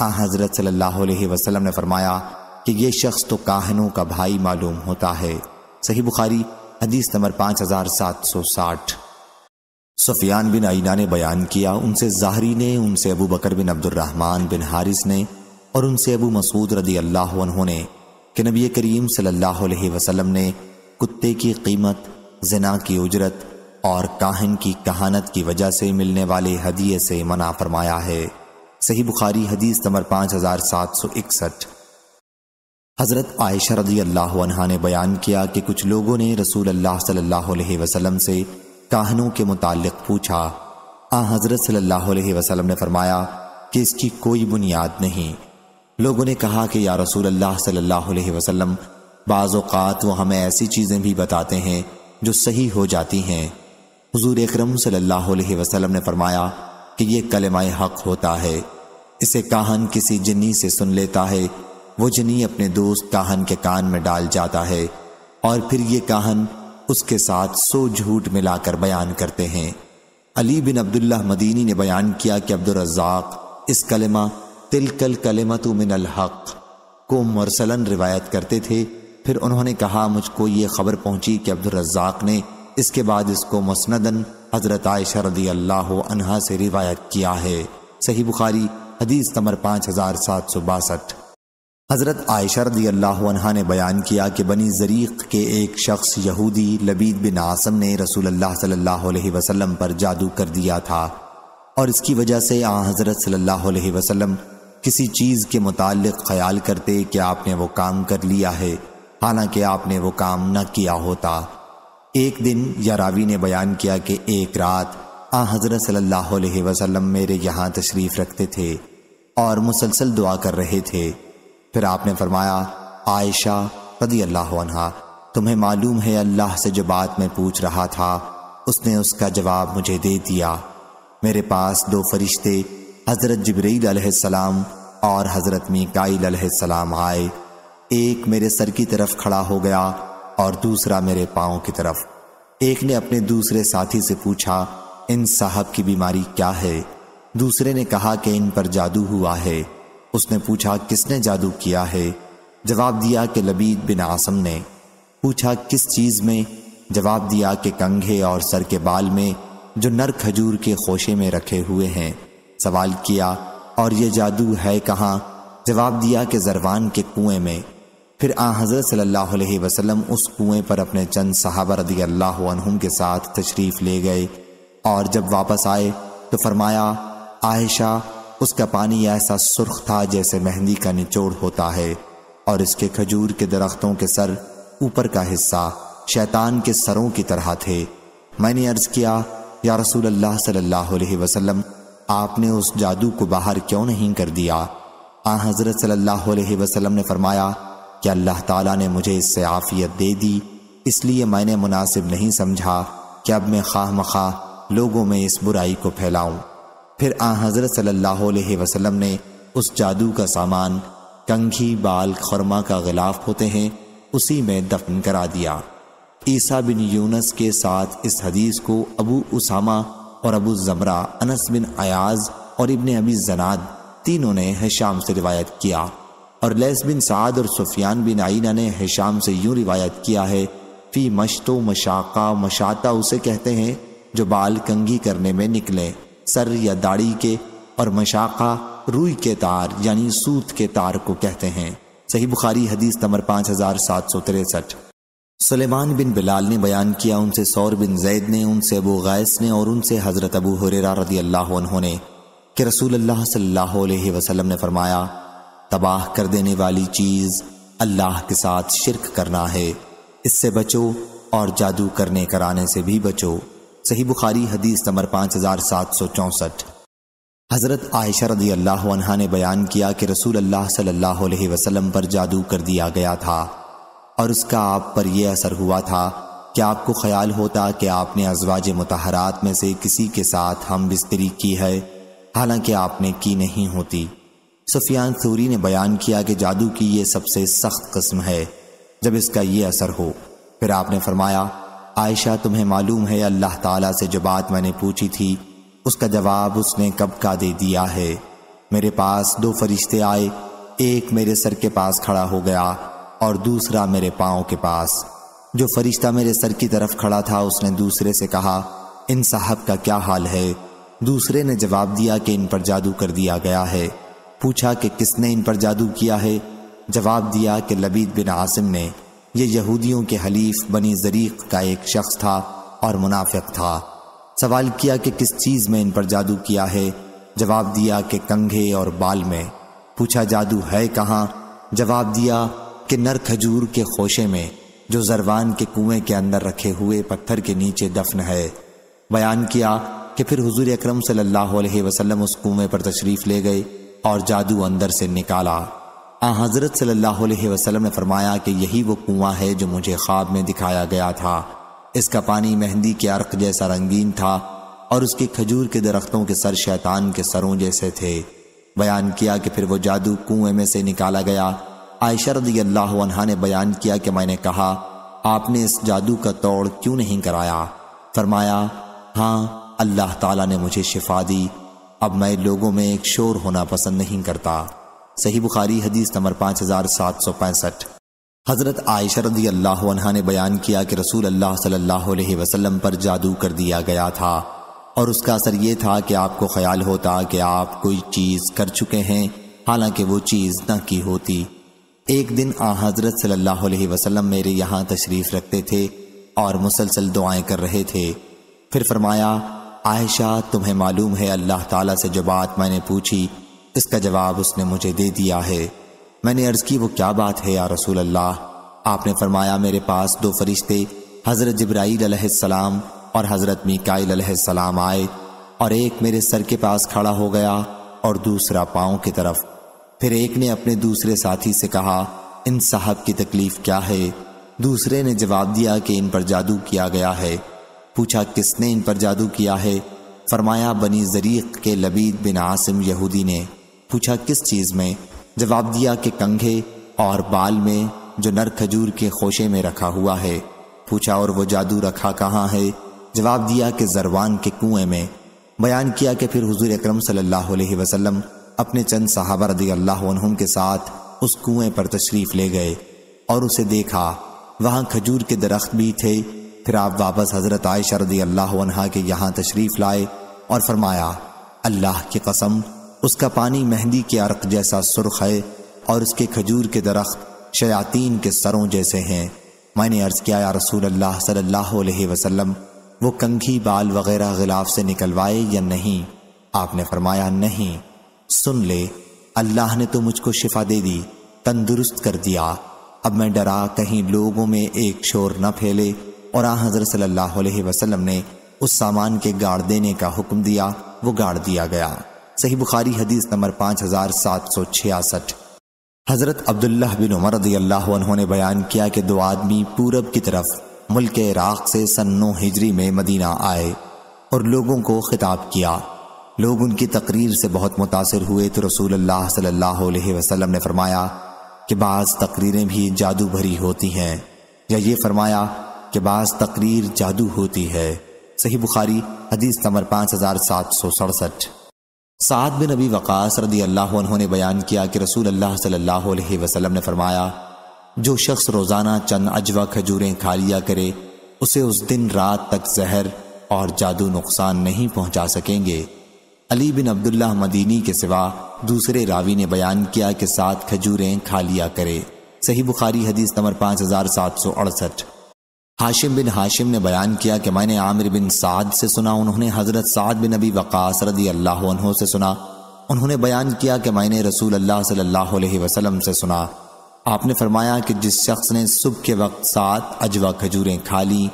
हाँ हजरत सल्लल्लाहु अलैहि वसल्लम ने फरमाया कि ये शख्स तो काहनों का भाई मालूम होता है सही बुखारी हदीस नंबर पांच हजार सात सौ साठ सुफियान बिन आईना ने बयान किया उनसे जाहरी ने उनसे अबू बकर बिन अब्दुलरहमान बिन हारिस ने और उनसे अबू मसूद रदी अल्लाह ने कि नबी करीम सल्लल्लाहु अलैहि वसल्लम ने कुत्ते की कीमत जना की उजरत और काहिन की कहानत की वजह से मिलने वाले हदीये से मना फरमाया है सही बुखारी हदीस नंबर पाँच हज़ार सात सौ इकसठ हज़रत आयशा रजी अल्लाह अनहा ने बयान किया कि कुछ लोगों ने रसूल अल्लाह सल्लल्लाहु अलैहि वसल्लम से काहनों के मुतालिक पूछा आ हज़रत सल्लल्लाहु अलैहि वसल्लम ने फरमाया कि इसकी कोई बुनियाद नहीं लोगों ने कहा कि या रसूल अल्लाह सल्लल्लाहु अलैहि वसल्लम बाज़ वो हमें ऐसी चीज़ें भी बताते हैं जो सही हो जाती हैं हजूर अक्रम सल्लाम ने फरमाया कि यह कलमाए हक होता है इसे काहन किसी जिन्नी से सुन लेता है वो जिन्नी अपने दोस्त काहन के कान में डाल जाता है और फिर ये काहन उसके साथ सो झूठ मिलाकर बयान करते हैं अली बिन अब्दुल्ला मदीनी ने बयान किया कि अब्दुलरजाक इस कलमा तिलकल कलमत मिन हक को मरसलन रिवायत करते थे फिर उन्होंने कहा मुझको ये खबर पहुंची कि अब्दुलरजाक ने इसके बाद इसको मसनदन हज़रत आयशा रदी अल्लाह अनहा से रिवायत किया है सही बुखारी हदीस नंबर पाँच हज़ार सात सौ बासठ हज़रत आयशा रदी अल्लाह ने बयान किया कि बनी जरीक के एक शख्स यहूदी लबीद बिन आसम ने रसूल अल्लाह सल्लल्लाहु अलैहि वसल्लम पर जादू कर दिया था और इसकी वजह से आ हज़रत सल्लल्लाहु अलैहि वसल्लम किसी चीज़ के मुतल ख्याल करते कि आपने वो काम कर लिया है हालांकि आपने वो काम न किया होता एक दिन यारावी ने बयान किया कि एक रात आ हज़रत सल्लल्लाहु अलैहि वसल्लम मेरे यहाँ तशरीफ़ रखते थे और मुसलसल दुआ कर रहे थे फिर आपने फरमाया आयशा रदी अल्लाह तुम्हें मालूम है अल्लाह से जो बात मैं पूछ रहा था उसने उसका जवाब मुझे दे दिया मेरे पास दो फरिश्ते हज़रत जबरीसम और हज़रत मीकाईल सलाम आए एक मेरे सर की तरफ खड़ा हो गया और दूसरा मेरे पाओं की तरफ एक ने अपने दूसरे साथी से पूछा इन साहब की बीमारी क्या है दूसरे ने कहा कि इन पर जादू हुआ है उसने पूछा किसने जादू किया है जवाब दिया कि लबीद बिन आसम ने पूछा किस चीज़ में जवाब दिया कि कंघे और सर के बाल में जो नर खजूर के खोशे में रखे हुए हैं सवाल किया और ये जादू है कहाँ जवाब दिया कि जरवान के कुएं में फिर आ हज़रत सल्लल्लाहु अलैहि वसल्लम उस कुएं पर अपने चंद सहाबा रदी अल्लाह के साथ तशरीफ़ ले गए और जब वापस आए तो फरमाया आयशा उसका पानी ऐसा सुर्ख था जैसे मेहंदी का निचोड़ होता है और इसके खजूर के दरख्तों के सर ऊपर का हिस्सा शैतान के सरों की तरह थे मैंने अर्ज़ किया या रसूल अल्लाह सल्लल्लाहु अलैहि वसल्लम आपने उस जादू को बाहर क्यों नहीं कर दिया आ हज़रत सल्लल्लाहु अलैहि वसल्लम ने फरमाया कि अल्लाह ताला ने मुझे इससे आफियत दे दी इसलिए मैंने मुनासिब नहीं समझा कि अब मैं खा मखा लोगों में इस बुराई को फैलाऊं फिर आ हज़रत सल्लल्लाहु अलैहि वसल्लम ने उस जादू का सामान कंघी बाल खरमा का गिलाफ होते हैं उसी में दफन करा दिया ईसा बिन यूनस के साथ इस हदीस को अबू उसामा और अबू जमरा अनस बिन अयाज और इबन अबी जनाद तीनों ने हशाम से रिवायत किया और लेस बिन साद और सुफियान बिन आइना ने हिशाम से यूं रिवायत किया है फी मशतो मशाका मशाता उसे कहते हैं जो बाल कंगी करने में निकले सर या दाढ़ी के और मशाका रुई के तार यानी सूत के तार को कहते हैं सही बुखारी हदीस नंबर पाँच हजार सात सौ तिरसठ सलेमान बिन बिलाल ने बयान किया उनसे सौर बिन जैद ने उनसे अबू गैस ने और उनसे हज़रत अबू हुरेरा रदी अल्लाह ने कि रसूल अल्लाह सल्लल्लाहु अलैहि वसल्लम ने फरमाया तबाह कर देने वाली चीज अल्लाह के साथ शिरक करना है इससे बचो और जादू करने कराने से भी बचो सही बुखारी हदीस नंबर पाँच हज़ार सात सौ चौंसठ हज़रत आयशा रदी अल्लाह ने बयान किया कि रसूल अल्लाह सल्लल्लाहु अलैहि वसल्लम पर जादू कर दिया गया था और उसका आप पर यह असर हुआ था कि आपको ख्याल होता कि आपने अजवाज मतहरात में से किसी के साथ हम बिस्तरी की है हालांकि आपने की नहीं होती सुफियान सूरी ने बयान किया कि जादू की यह सबसे सख्त कस्म है जब इसका यह असर हो फिर आपने फरमाया आयशा तुम्हें मालूम है अल्लाह ताला से जो बात मैंने पूछी थी उसका जवाब उसने कब का दे दिया है मेरे पास दो फरिश्ते आए एक मेरे सर के पास खड़ा हो गया और दूसरा मेरे पाँव के पास जो फरिश्ता मेरे सर की तरफ खड़ा था उसने दूसरे से कहा इन साहब का क्या हाल है दूसरे ने जवाब दिया कि इन पर जादू कर दिया गया है पूछा कि किसने इन पर जादू किया है जवाब दिया कि लबीद बिन आसिम ने यह यहूदियों के हलीफ बनी जरीक का एक शख्स था और मुनाफिक था सवाल किया कि किस चीज़ में इन पर जादू किया है जवाब दिया कि कंघे और बाल में पूछा जादू है कहाँ जवाब दिया कि नर खजूर के खोशे में जो जरवान के कुएं के अंदर रखे हुए पत्थर के नीचे दफन है बयान किया कि फिर हुजूर अकरम सल्लल्लाहु अलैहि वसल्लम उस कुएं पर तशरीफ़ ले गए और जादू अंदर से निकाला आ हजरत सल्लल्लाहु अलैहि वसल्लम ने फरमाया कि यही वो कुआं है जो मुझे ख्वाब में दिखाया गया था इसका पानी मेहंदी के अर्क जैसा रंगीन था और उसके खजूर के दरख्तों के सर शैतान के सरों जैसे थे बयान किया कि फिर वो जादू कुएं में से निकाला गया आयशा अल्लाह ने बयान किया कि मैंने कहा आपने इस जादू का तोड़ क्यों नहीं कराया फरमाया हाँ अल्लाह ताला ने मुझे शिफा दी अब मैं लोगों में एक शोर होना पसंद नहीं करता सही बुखारी हदीस नंबर पाँच हज़ार सात सौ पैंसठ हज़रत आयशा अल्लाह ने बयान किया कि रसूल अल्लाह सल्लल्लाहु अलैहि वसल्लम पर जादू कर दिया गया था और उसका असर यह था कि आपको ख्याल होता कि आप कोई चीज़ कर चुके हैं हालांकि वो चीज़ न की होती एक दिन आ हज़रत सल्लल्लाहु अलैहि वसल्लम मेरे यहाँ तशरीफ़ रखते थे और मुसलसल दुआएं कर रहे थे फिर फरमाया आयशा तुम्हें मालूम है अल्लाह ताला से जो बात मैंने पूछी इसका जवाब उसने मुझे दे दिया है मैंने अर्ज़ की वो क्या बात है या रसूल अल्लाह आपने फरमाया मेरे पास दो फरिश्ते हज़रत जब्राईल सलाम और हज़रत मीकाईल आए और एक मेरे सर के पास खड़ा हो गया और दूसरा पाँव की तरफ फिर एक ने अपने दूसरे साथी से कहा इन साहब की तकलीफ़ क्या है दूसरे ने जवाब दिया कि इन पर जादू किया गया है पूछा किसने इन पर जादू किया है फरमाया बनी जरीक के लबीद बिन आसिम यहूदी ने पूछा किस चीज़ में जवाब दिया कि कंघे और बाल में जो नर खजूर के खोशे में रखा हुआ है पूछा और वो जादू रखा कहाँ है जवाब दिया कि जरवान के कुएं में बयान किया कि फिर हुजूर अकरम सल्लल्लाहु अलैहि वसल्लम अपने चंद सहाबा रदी अल्लाह के साथ उस कुएं पर तशरीफ़ ले गए और उसे देखा वहाँ खजूर के दरख्त भी थे फिर आप वापस हज़रत आयशा रदी अल्लाह के यहाँ तशरीफ़ लाए और फरमाया अल्लाह की कसम उसका पानी मेहंदी के अर्क जैसा सुर्ख है और उसके खजूर के दरख्त शयातीन के सरों जैसे हैं मैंने अर्ज़ किया या रसूल अल्लाह सल्लल्लाहु अलैहि वसल्लम वो कंघी बाल वगैरह गिलाफ से निकलवाए या नहीं आपने फरमाया नहीं सुन ले अल्लाह ने तो मुझको शिफा दे दी तंदुरुस्त कर दिया अब मैं डरा कहीं लोगों में एक शोर न फैले और आ हज़रत सल्लल्लाहु अलैहि वसल्लम ने उस सामान के गाड़ देने का हुक्म दिया वो गाड़ दिया गया सही बुखारी हदीस नंबर पाँच हज़ार सात सौ छियासठ हज़रत अब्दुल्ला बिन उमर अल्लाह उन्होंने बयान किया कि दो आदमी पूरब की तरफ मुल्क इराक़ से सन्नो हिजरी में मदीना आए और लोगों को खिताब किया लोग उनकी तकरीर से बहुत मुतासर हुए तो रसूल अल्लाह सल्लल्लाहु अलैहि वसल्लम ने फरमाया कि बाज़ तकरीरें भी जादू भरी होती हैं या ये फरमाया कि बास तकरीर जादू होती है सही बुखारी हदीस नंबर पांच हज़ार सात सौ सड़सठ सात बिन अबी वक़ास रदी अल्लाह उन्होंने बयान किया कि रसूल अल्लाह सल्लल्लाहु अलैहि वसल्लम ने फरमाया जो शख्स रोज़ाना चंद अजवा खजूरें खा लिया करे उसे उस दिन रात तक जहर और जादू नुकसान नहीं पहुंचा सकेंगे अली बिन अब्दुल्ला मदीनी के सिवा दूसरे रावी ने बयान किया कि सात खजूरें खा लिया करे सही बुखारी हदीस नंबर पांच हज़ार सात सौ अड़सठ हाशिम बिन हाशिम ने बयान किया कि मैंने आमिर बिन साद से सुना उन्होंने हज़रत साद बिन नबी वक़ास रदी अल्लाह से सुना उन्होंने बयान किया कि मैंने रसूल अल्लाह सल्लल्लाहु अलैहि वसल्लम से सुना आपने फरमाया कि जिस शख्स ने सुबह के वक्त सात अजवा खजूरें खा ली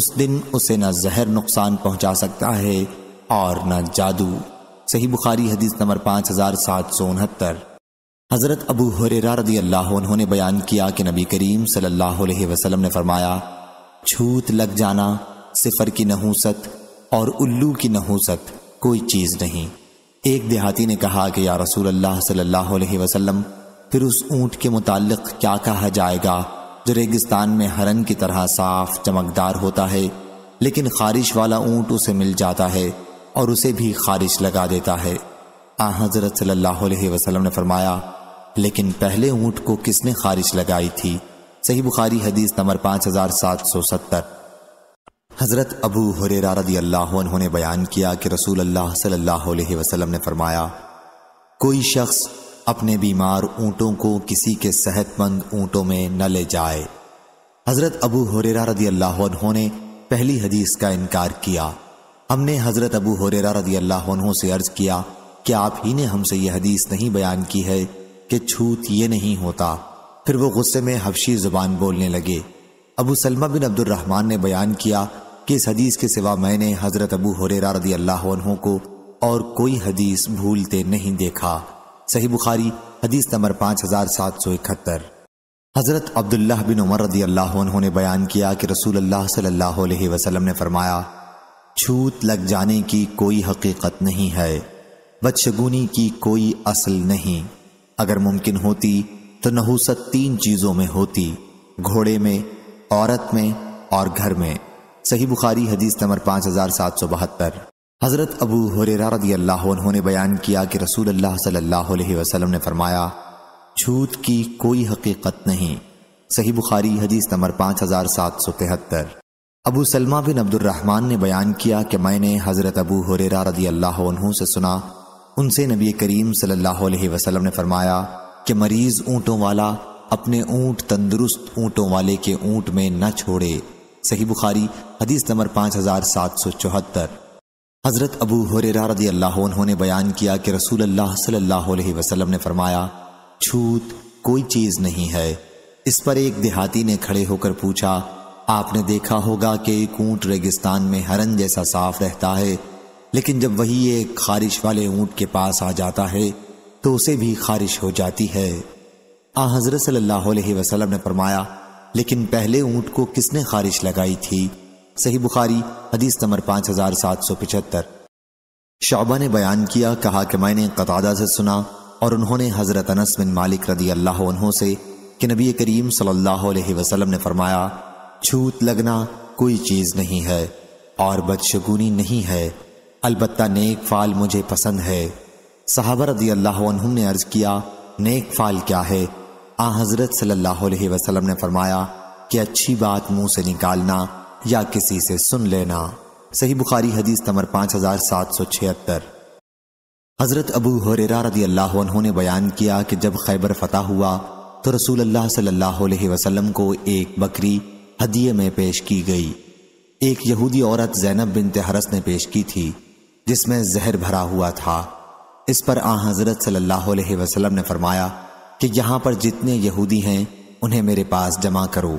उस दिन उसे न जहर नुकसान पहुंचा सकता है और न जादू सही बुखारी हदीस नंबर पाँच हज़ार सात सौ उनहत्तर हज़रत अबू हुरेरा रदी अल्लाह उन्होंने बयान किया कि नबी करीम सल्लल्लाहु अलैहि वसल्लम ने फरमाया छूत लग जाना सिफर की नहूसत और उल्लू की नहूसत कोई चीज़ नहीं एक देहाती ने कहा कि या रसूल अल्लाह सल्लल्लाहु अलैहि वसल्लम फिर उस ऊँट के मुतालिक क्या कहा जाएगा जो रेगिस्तान में हरन की तरह साफ चमकदार होता है लेकिन खारिश वाला ऊँट उसे मिल जाता है और उसे भी खारिश लगा देता है आ हज़रत सल्लल्लाहु अलैहि वसल्लम ने फरमाया लेकिन पहले ऊँट को किसने खारिश लगाई थी सही बुखारी हदीस नंबर पाँच हज़ार सात सौ सत्तर हज़रत अबू हुरेरा रदी अल्लाह ने बयान किया कि रसूल अल्लाह सल्लल्लाहु अलैहि वसल्लम ने फरमाया कोई शख्स अपने बीमार ऊँटों को किसी के सेहतमंद ऊँटों में न ले जाए हज़रत अबू हुरेरा रदी अल्लाह ने पहली हदीस का इनकार किया हमने हज़रत अबू हुरेरा रदी अल्लाह से अर्ज़ किया कि आप ही ने हमसे यह हदीस नहीं बयान की है कि छूत ये नहीं होता फिर वो गुस्से में हबशी जुबान बोलने लगे अबू सलमा बिन अब्दुलरहमान ने बयान किया कि इस हदीस के सिवा मैंने हज़रत अबू हुरेरा रदी अल्लाह को और कोई हदीस भूलते नहीं देखा सही बुखारी हदीस नंबर पाँच हज़ार सात सौ इकहत्तर हज़रत अब्दुल्लाह बिन उमर रदी अल्लाह ने बयान किया कि रसूल अल्लाह सल्लल्लाहु अलैहि वसल्लम ने फरमाया छूत लग जाने की कोई हकीकत नहीं है बदशगुनी की कोई असल नहीं अगर मुमकिन होती तो नहुसत तीन चीजों में होती घोड़े में औरत में और घर में सही बुखारी हदीस नंबर पांच हज़ार सात सौ बहत्तर हज़रत अबू हुरेरा रदी अल्लाह बयान किया कि रसूल अल्लाह सल्लल्लाहु अलैहि वसल्लम ने फरमाया झूठ की कोई हकीकत नहीं सही बुखारी हदीस नंबर पाँच हज़ार सात सौ तिहत्तर अबू सलमा बिन अब्दुलरहमान ने बयान किया कि मैंने हज़रत अबू हुरेरा रदी अल्लाह से सुना उनसे नबी करीम सल्लल्लाहु अलैहि वसल्लम ने फरमाया कि मरीज ऊँटों वाला अपने ऊँट तंदुरुस्त ऊँटों वाले के ऊंट में न छोड़े सही बुखारी हदीस नंबर पांच हज़ार सात सौ चौहत्तर हज़रत अबू हुरेरा अल्लाह उन्होंने बयान किया कि रसूल अल्लाह सल्लल्लाहु अलैहि वसल्लम ने फरमाया छूत कोई चीज़ नहीं है इस पर एक देहाती ने खड़े होकर पूछा आपने देखा होगा कि एक ऊंट रेगिस्तान में हरन जैसा साफ रहता है लेकिन जब वही एक खारिश वाले ऊंट के पास आ जाता है तो उसे भी खारिश हो जाती है आ हजरत सल्लल्लाहु अलैहि वसल्लम ने फरमाया लेकिन पहले ऊंट को किसने खारिश लगाई थी सही बुखारी हदीस नंबर पांच हजार सात सौ पिछहत्तर शाबा ने बयान किया कहा कि मैंने कतादा से सुना और उन्होंने हज़रत अनस बिन मालिक रदी अल्लाह से कि नबी करीम सल्लल्लाहु अलैहि वसल्लम ने फरमाया छूत लगना कोई चीज़ नहीं है और बदशगुनी नहीं है अलबत्ता नेक फाल मुझे पसंद है साहबर रदी अल्लाह ने अर्ज किया नेक फाल क्या है आ हजरत सल्लल्लाहु अलैहि वसल्लम ने फरमाया कि अच्छी बात मुंह से निकालना या किसी से सुन लेना सही बुखारी हदीस तमर पाँच हजार सात सौ छिहत्तर हजरत अबू हरेरा रदी अल्लाह ने बयान किया कि जब खैबर फतेह हुआ तो रसूल अल्लाह सल्लाह वसलम को एक बकरी हदिये में पेश की गई एक यहूदी औरत जैनब बिन तहरस ने पेश की थी जिसमें जहर भरा हुआ था इस पर आ हज़रत सल्लल्लाहु अलैहि वसल्लम ने फरमाया कि यहाँ पर जितने यहूदी हैं उन्हें मेरे पास जमा करो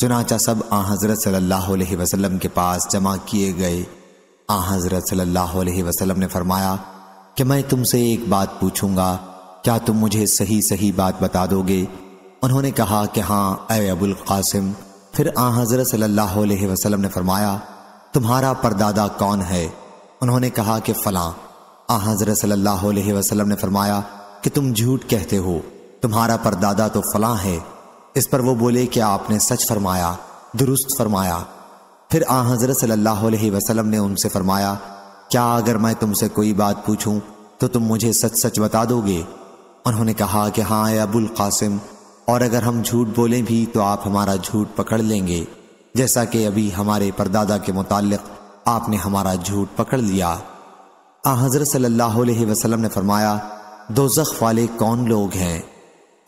चुनाचा सब आ हज़रत सल्लल्लाहु अलैहि वसल्लम के पास जमा किए गए आ हज़रत सल्लल्लाहु अलैहि वसल्लम ने फरमाया कि मैं तुमसे एक बात पूछूंगा क्या तुम मुझे सही सही बात बता दोगे उन्होंने कहा कि हाँ अय अबुल कासिम फिर आ हज़रत सल्लल्लाहु अलैहि वसल्लम ने फरमाया तुम्हारा परदादा कौन है उन्होंने कहा कि फलां आ हजरत सल्लल्लाहु अलैहि वसल्लम ने फरमाया कि तुम झूठ कहते हो तुम्हारा परदादा तो फलां है इस पर वो बोले कि आपने सच फरमाया दुरुस्त फरमाया फिर आ हजरत सल्लल्लाहु अलैहि वसल्लम ने उनसे फरमाया क्या अगर मैं तुमसे कोई बात पूछूं तो तुम मुझे सच सच बता दोगे उन्होंने कहा कि हाँ अबुल कासिम और अगर हम झूठ बोलें भी तो आप हमारा झूठ पकड़ लेंगे जैसा कि अभी हमारे परदादा के मुतालिक आपने हमारा झूठ पकड़ लिया आ हजरत सल्लल्लाहु अलैहि वसल्लम ने फरमाया दो वाले कौन लोग हैं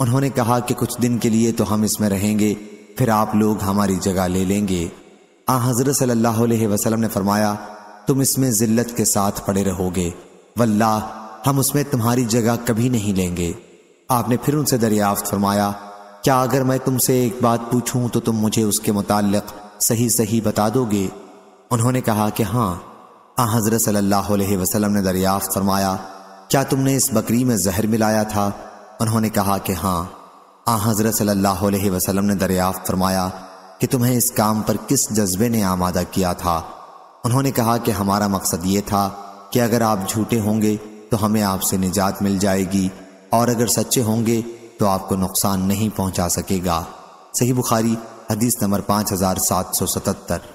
उन्होंने कहा कि कुछ दिन के लिए तो हम इसमें रहेंगे फिर आप लोग हमारी जगह ले लेंगे आ हजरत सल्लल्लाहु अलैहि वसल्लम ने फरमाया तुम इसमें जिल्लत के साथ पड़े रहोगे वल्लाह हम उसमें तुम्हारी जगह कभी नहीं लेंगे आपने फिर उनसे दरियाफ्त फरमाया क्या अगर मैं तुमसे एक बात पूछूं तो तुम मुझे उसके मुतालिक सही सही बता दोगे उन्होंने कहा कि हाँ आ हाँ, हज़रत सल्लल्लाहु अलैहि वसल्लम ने दरियाफ़त फरमाया क्या तुमने इस बकरी में जहर मिलाया था उन्होंने कहा कि हाँ आ हाँ, हज़रत सल्लल्लाहु अलैहि वसल्लम ने दरियाफ्त फरमाया कि तुम्हें इस काम पर किस जज्बे ने आमादा किया था उन्होंने कहा कि हमारा मकसद ये था कि अगर आप झूठे होंगे तो हमें आपसे निजात मिल जाएगी और अगर सच्चे होंगे तो आपको नुकसान नहीं पहुँचा सकेगा सही बुखारी हदीस नंबर पाँच हज़ार सात सौ सतहत्तर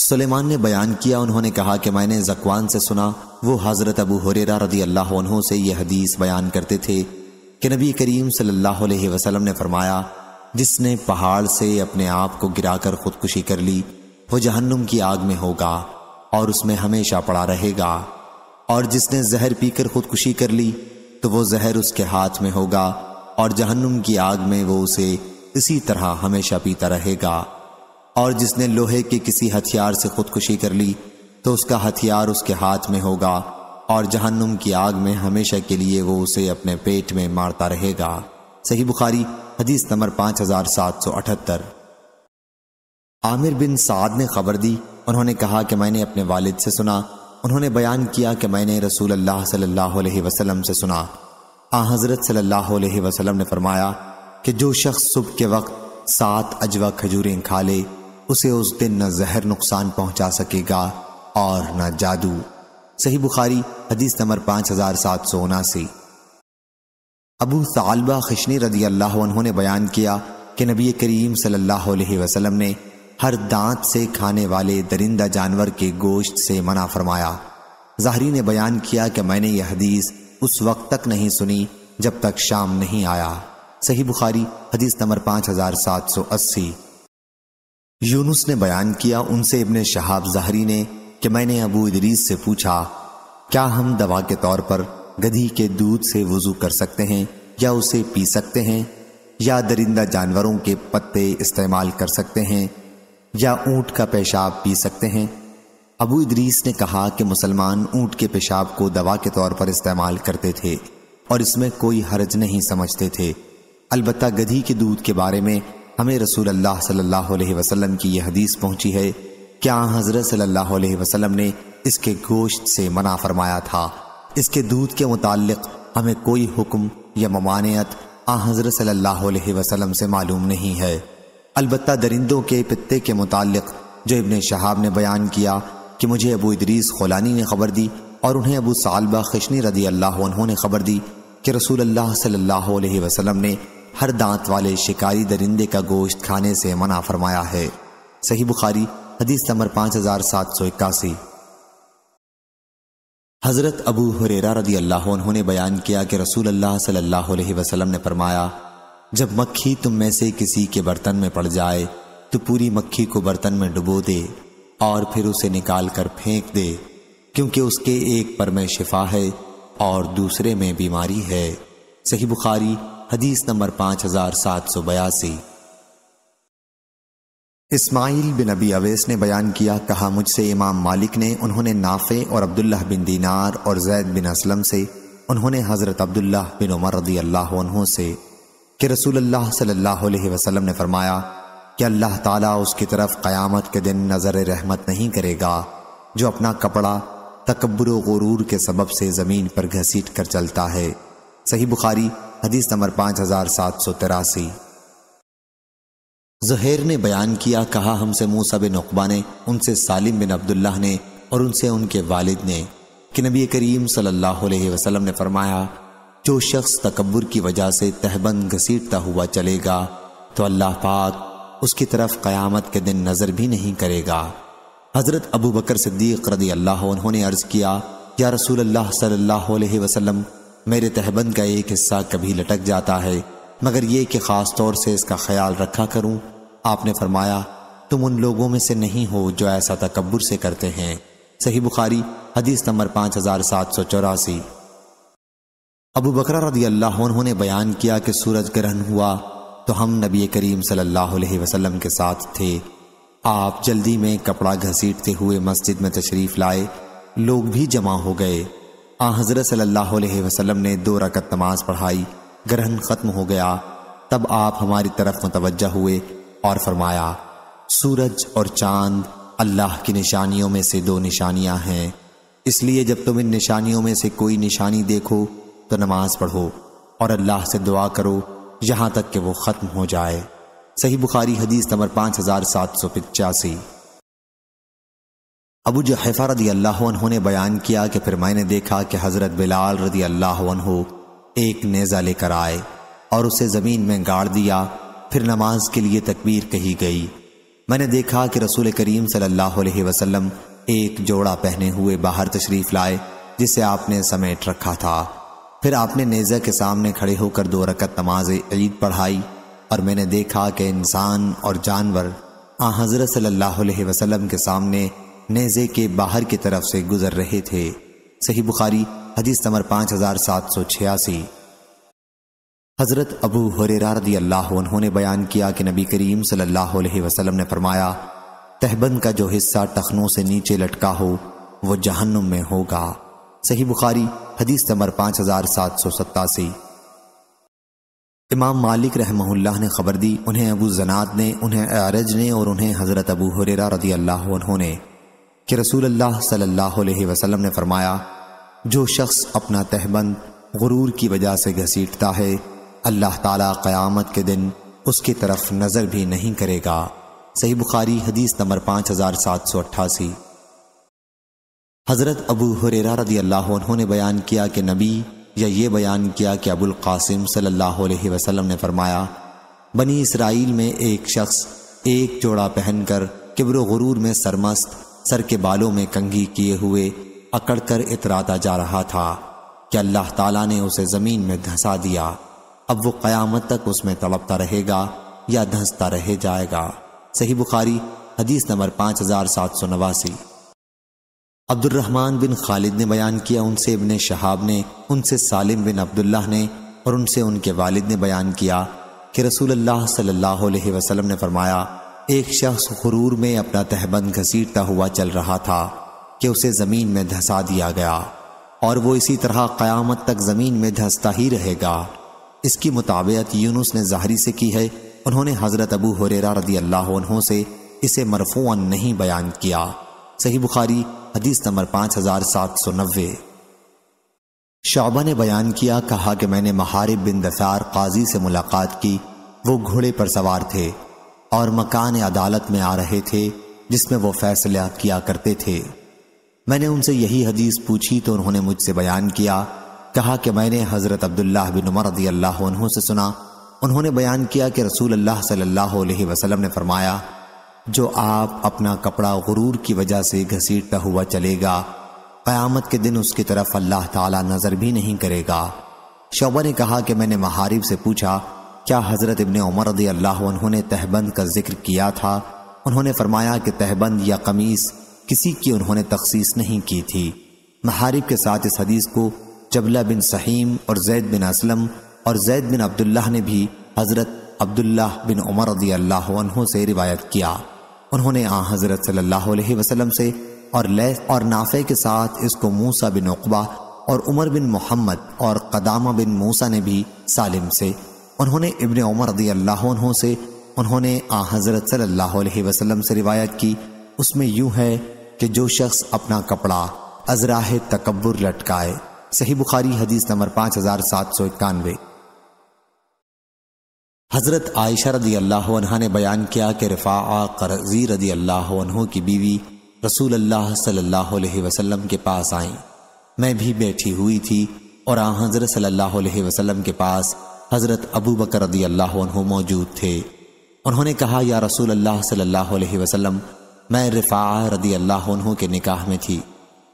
सुलेमान ने बयान किया उन्होंने कहा कि मैंने जकवान से सुना वो हज़रत अबू हुरेरा रदी अल्लाह से यह हदीस बयान करते थे कि नबी करीम सल्लल्लाहु अलैहि वसल्लम ने फरमाया जिसने पहाड़ से अपने आप को गिराकर खुदकुशी कर ली वो जहन्नुम की आग में होगा और उसमें हमेशा पड़ा रहेगा और जिसने जहर पीकर खुदकुशी कर ली तो वो जहर उसके हाथ में होगा और जहन्नुम की आग में वो उसे इसी तरह हमेशा पीता रहेगा और जिसने लोहे के किसी हथियार से खुदकुशी कर ली तो उसका हथियार उसके हाथ में होगा और जहन्नुम की आग में हमेशा के लिए वो उसे अपने पेट में मारता रहेगा सही बुखारी हदीस नंबर पांच हजार सात सौ अठहत्तर आमिर बिन साद ने खबर दी उन्होंने कहा कि मैंने अपने वालिद से सुना उन्होंने बयान किया कि मैंने रसूल अल्लाह सल्लल्लाहु अलैहि वसल्लम से सुना आ हज़रत सल्लल्लाहु अलैहि वसल्लम ने फरमाया कि जो शख्स सुबह के वक्त सात अजवा खजूरें खा ले उसे उस दिन न जहर नुकसान पहुंचा सकेगा और न जादू सही बुखारी हदीस नंबर पांच हजार सात सौ उनासी अबू सालबा खिशनी रजी अल्लाह ने बयान किया कि नबी करीम सल्लल्लाहु अलैहि वसल्लम ने हर दांत से खाने वाले दरिंदा जानवर के गोश्त से मना फरमाया जहरी ने बयान किया कि मैंने यह हदीस उस वक्त तक नहीं सुनी जब तक शाम नहीं आया सही बुखारी हदीस नंबर पांच हजार सात सौ अस्सी यूनुस ने बयान किया उनसे इबन शहाब जहरी ने कि मैंने अबू इदरीस से पूछा क्या हम दवा के तौर पर गधी के दूध से वजू कर सकते हैं या उसे पी सकते हैं या दरिंदा जानवरों के पत्ते इस्तेमाल कर सकते हैं या ऊंट का पेशाब पी सकते हैं अबू इदरीस ने कहा कि मुसलमान ऊंट के पेशाब को दवा के तौर पर इस्तेमाल करते थे और इसमें कोई हर्ज नहीं समझते थे अलबत् गधी के दूध के बारे में हमें रसूल अल्लाह सल्लल्लाहु अलैहि वसल्लम की यह हदीस पहुंची है क्या हजरत सल्लल्लाहु अलैहि वसल्लम ने इसके गोश्त से मना फरमाया था इसके दूध के मुतालिक हमें कोई हुक्म या ममानियत आ हजरत सल्लल्लाहु अलैहि वसल्लम से मालूम नहीं है अलबत् दरिंदों के पत्ते के मुतालिक जो इबन शहाब ने बयान किया कि मुझे अबू इदरीस खोलानी ने खबर दी और उन्हें अबू सालबा खशनी रदी अल्लाह उन्होंने खबर दी कि रसूल अल्लाह सल्लल्लाहु अलैहि वसल्लम ने हर दांत वाले शिकारी दरिंदे का गोश्त खाने से मना फरमाया है सही बुखारी हदीस नंबर पाँच हज़ार सात सौ इक्यासी हज़रत अबू हुरेरा रदी अल्लाह उन्होंने बयान किया कि रसूल अल्लाह सल्लल्लाहु अलैहि वसल्लम ने फरमाया जब मक्खी तुम में से किसी के बर्तन में पड़ जाए तो पूरी मक्खी को बर्तन में डुबो दे और फिर उसे निकाल कर फेंक दे क्योंकि उसके एक पर में शिफा है और दूसरे में बीमारी है सही बुखारी हदीस नंबर पाँच हजार सात सौ बयासी इस्माइल बिन अबी अवेस ने बयान किया कहा मुझसे इमाम मालिक ने उन्होंने नाफे और अब्दुल्ला बिन दीनार और जैद बिन असलम से उन्होंने हज़रत अब्दुल्ला बिन उमर रदी अल्लाह से कि रसूल अल्लाह सल्लल्लाहु अलैहि वसल्लम ने फरमाया कि अल्लाह ताला उसकी तरफ क़यामत के दिन नज़र रहमत नहीं करेगा जो अपना कपड़ा तकबर गुरूर के सबब से ज़मीन पर घसीट कर चलता है सही बुखारी हदीस नंबर पाँच हज़ार सात सौ तिरासी जहेर ने बयान किया कहा हमसे मूसा बिन नकबा ने उनसे सालिम बिन अब्दुल्ला ने और उनसे उनके वालिद ने कि नबी करीम सल्लल्लाहु अलैहि वसल्लम ने फरमाया जो शख्स तकबर की वजह से तहबन घसीटता हुआ चलेगा तो अल्लाह पाक उसकी तरफ क़यामत के दिन नज़र भी नहीं करेगा हज़रत अबू बकर सिद्दीक रदी अल्लाह उन्होंने अर्ज़ किया या रसूल अल्लाह सल्लल्लाहु अलैहि वसल्लम मेरे तहबंद का एक हिस्सा कभी लटक जाता है मगर ये कि ख़ास तौर से इसका ख्याल रखा करूं आपने फरमाया तुम उन लोगों में से नहीं हो जो ऐसा तकबर से करते हैं सही बुखारी हदीस नंबर पाँच हज़ार सात सौ चौरासी अबू बकर रदी अल्लाह उन्होंने बयान किया कि सूरज ग्रहण हुआ तो हम नबी करीम सल्लल्लाहु अलैहि वसल्लम के साथ थे आप जल्दी में कपड़ा घसीटते हुए मस्जिद में तशरीफ़ लाए लोग भी जमा हो गए आ हज़रत सल्लल्लाहु अलैहि वसल्लम ने दो रकत नमाज पढ़ाई ग्रहण ख़त्म हो गया तब आप हमारी तरफ मुतवजह हुए और फरमाया सूरज और चांद अल्लाह की निशानियों में से दो निशानियां हैं इसलिए जब तुम इन निशानियों में से कोई निशानी देखो तो नमाज पढ़ो और अल्लाह से दुआ करो यहाँ तक कि वो ख़त्म हो जाए सही बुखारी हदीस नंबर पाँच हज़ार सात सौ पचासी अबू जहफा रदी अल्लाह ने बयान किया कि फिर मैंने देखा कि हज़रत बिलाल रदी अल्लाह एक नेज़ा लेकर आए और उसे ज़मीन में गाड़ दिया फिर नमाज के लिए तकबीर कही गई मैंने देखा कि रसूल करीम सल्लल्लाहु अलैहि वसल्लम एक जोड़ा पहने हुए बाहर तशरीफ लाए जिसे आपने समेट रखा था फिर आपने नेज़ा के सामने खड़े होकर दो रकत नमाज ईद पढ़ाई और मैंने देखा कि इंसान और जानवर आ हज़रत सल्लल्लाहु अलैहि वसल्लम के सामने नेजे के बाहर की तरफ से गुजर रहे थे सही बुखारी हदीस नंबर पांच हजार सात सौ छियासी हज़रत अबू हरेरारदी अल्लाह उन्होंने बयान किया कि नबी करीम सल्लल्लाहु अलैहि वसल्लम ने फरमाया तहबंद का जो हिस्सा टखनों से नीचे लटका हो वो जहन्नुम में होगा सही बुखारी हदीस नंबर पांच हजार सात सौ सत्तासी इमाम मालिक रहमहुल्लाह ने खबर दी उन्हें अबू जनात ने उन्हें आरज ने और उन्हें हज़रत अबू हुरेरा रदी अल्लाह उन्होंने कि रसूल अल्लाह सल्लल्लाहु अलैहि वसल्लम ने फरमाया जो शख्स अपना तहबंद गुरूर की वजह से घसीटता है अल्लाह ताला क़यामत के दिन उसकी तरफ नज़र भी नहीं करेगा सही बुखारी हदीस नंबर पाँच हज़ार सात सौ अट्ठासी हज़रत अबू हुरेरा रदी अल्लाह उन्होंने बयान किया कि नबी या ये बयान किया कि अबुल कासिम सल्लल्लाहु अलैहि वसल्लम ने फरमाया बनी इसराइल में एक शख्स एक जोड़ा पहनकर किब्र गुरूर में सरमस्त सर के बालों में कंघी किए हुए अकड़कर इतराता जा रहा था कि अल्लाह ताला ने उसे ज़मीन में धंसा दिया अब वो क़यामत तक उसमें तड़पता रहेगा या धंसता रह जाएगा सही बुखारी हदीस नंबर पांच हज़ार सात सौ नवासी अब्दुलरहमान बिन खालिद ने बयान किया उनसे इबन शहाब ने उनसे सालिम बिन अब्दुल्ला ने और उनसे उनके वालिद ने बयान किया कि रसूल अल्लाह ने फरमाया एक शख्स गुरूर में अपना तहबंद घसीटता हुआ चल रहा था कि उसे ज़मीन में धंसा दिया गया और वो इसी तरह क़यामत तक ज़मीन में धंसता ही रहेगा इसकी मुताबियत यूनुस ने जहरी से की है उन्होंने हज़रत अबू हुरेरा रदी अल्लाह से इसे मरफून नहीं बयान किया सही बुखारी हदीस नंबर पाँच हज़ार सात सौ नब्बे शोबा ने बयान किया कहा कि मैंने महारिब बिन दसार काजी से मुलाकात की वो घोड़े पर सवार थे और मकान अदालत में आ रहे थे जिसमें वो फैसला किया करते थे मैंने उनसे यही हदीस पूछी तो उन्होंने मुझसे बयान किया कहा कि मैंने हज़रत अब्दुल्ला बिन उमर रदी अल्लाह से सुना उन्होंने बयान किया कि रसूल अल्लाह सल्लल्लाहु अलैहि वसल्लम ने फरमाया जो आप अपना कपड़ा गुरूर की वजह से घसीटता हुआ चलेगा क़यामत के दिन उसकी तरफ अल्लाह ताला नज़र भी नहीं करेगा शोबा ने कहा कि मैंने महारिब से पूछा क्या हज़रत इबन उमर रदी अल्लाह ने तहबंद का जिक्र किया था उन्होंने फरमाया कि तहबंद या कमीज़ किसी की उन्होंने तखसीस नहीं की थी महारिब के साथ इस हदीस को जबला बिन सहीम और जैद बिन असलम और जैद बिन अब्दुल्लाह ने भी हज़रत अब्दुल्ला बिन उमर रदी अल्लाह से रिवायत किया उन्होंने आ हज़रत सल्लल्लाहु से और लैस और नाफे के साथ इसको मूसा बिन उकबा और उमर बिन मोहम्मद और कदामा बिन मूसा ने भी सालिम से उन्होंने इबन उमर रदी अल्लाह से उन्होंने आ हज़रत सल्लल्लाहु अलैहि वसल्लम से रिवायत की उसमें यूँ है कि जो शख्स अपना कपड़ा अजराह तकबर लटकाए सही बुखारी हदीस नंबर पाँच हज़ार सात सौ इक्यानवे हज़रत आयशा रदी अल्लाह ने बयान किया कि रफ़ा करजी रदी अल्लाह की बीवी रसूल अल्लाह सल्लल्लाहु अलैहि वसल्लम के पास आई मैं भी बैठी हुई थी और आ हज़रत सल्लल्लाहु अलैहि वसल्लम के पास हज़रत अबू बकर रदी अल्लाह मौजूद थे उन्होंने कहा या रसूल अल्लाह सल्लल्लाहु अलैहि वसल्लम मैं रिफ़ा रदी अल्लाह के निकाह में थी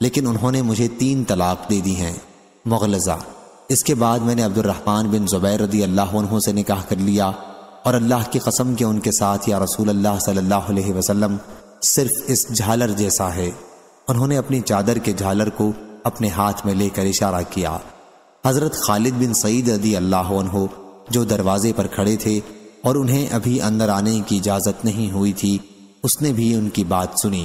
लेकिन उन्होंने मुझे तीन तलाक दे दी हैं मुगलज़ा इसके बाद मैंने अब्दुलरहमान बिन ज़ुबैर रदी अल्लाह से निकाह कर लिया और अल्लाह की कसम के उनके साथ या रसूल अल्लाह सल्लल्लाहु अलैहि वसल्लम सिर्फ इस झालर जैसा है उन्होंने अपनी चादर के झालर को अपने हाथ में लेकर इशारा किया हज़रत खालिद बिन सईद रदी अल्लाह हो जो दरवाजे पर खड़े थे और उन्हें अभी अंदर आने की इजाज़त नहीं हुई थी उसने भी उनकी बात सुनी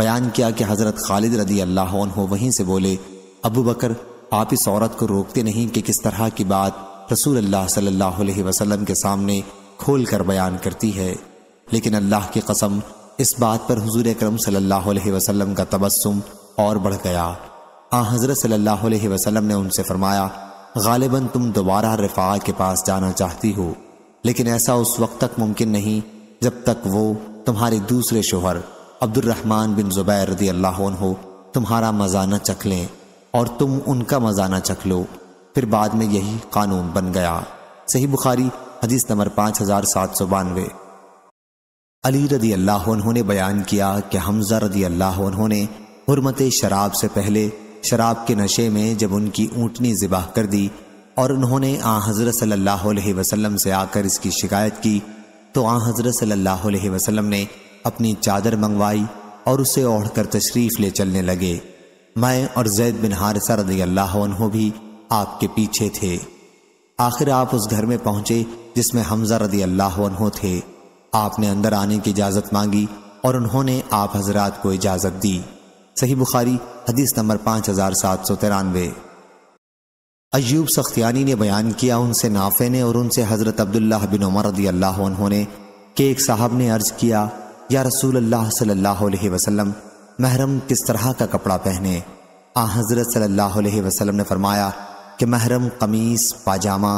बयान किया कि हज़रत खालिद रदी अल्लाह हो वहीं से बोले अबू बकर आप इस औरत को रोकते नहीं कि किस तरह की बात रसूल अल्लाह सल्लल्लाहु अलैहि वसल्लम के सामने खोल कर बयान करती है लेकिन अल्लाह की कसम इस बात पर हजूर अक्रम सल्ला वसलम का तबस्म और बढ़ गया हाँ हज़रत सल्लल्लाहु अलैहि वसल्लम ने उनसे फरमाया गालिबा तुम दोबारा रिफा के पास जाना चाहती हो लेकिन ऐसा उस वक्त तक मुमकिन नहीं जब तक वो तुम्हारे दूसरे शोहर अब्दुलरहमान बिन ज़ुबैर रदी अल्लाह हो तुम्हारा मजाना चख लें और तुम उनका मजाना चख लो फिर बाद में यही कानून बन गया सही बुखारी हदीस नंबर पाँच हज़ार सात सौ बानवे अली रदी अल्लाह ने बयान किया कि हमजा रदी अल्लाह ने हरमत शराब से पहले शराब के नशे में जब उनकी ऊँटनी ज़िबाह कर दी और उन्होंने आ हज़रत सल्लल्लाहु अलैहि वसल्लम से आकर इसकी शिकायत की तो आ हज़रत सल्लल्लाहु अलैहि वसल्लम ने अपनी चादर मंगवाई और उसे ओढ़ कर तशरीफ़ ले चलने लगे मैं और जैद बिन हारसा रदी अल्लाह भी आपके पीछे थे आखिर आप उस घर में पहुंचे जिसमें हमजा रदी अल्लाह थे आपने अंदर आने की इजाज़त मांगी और उन्होंने आप हजरात को इजाज़त दी सही बुखारी हदीस नंबर पाँच हज़ार सात सौ तिरानवे अयूब सख्तियानी ने बयान किया उनसे नाफे ने और उनसे हज़रत अब्दुल्ला बिन उमर रदी अल्लाह ने कि एक साहब ने अर्ज़ किया या रसूल अल्लाह सल्लल्लाहु अलैहि वसल्लम महरम किस तरह का कपड़ा पहने आ हज़रत सल्लल्लाहु अलैहि वसल्लम ने फरमाया कि महरम कमीज़ पाजामा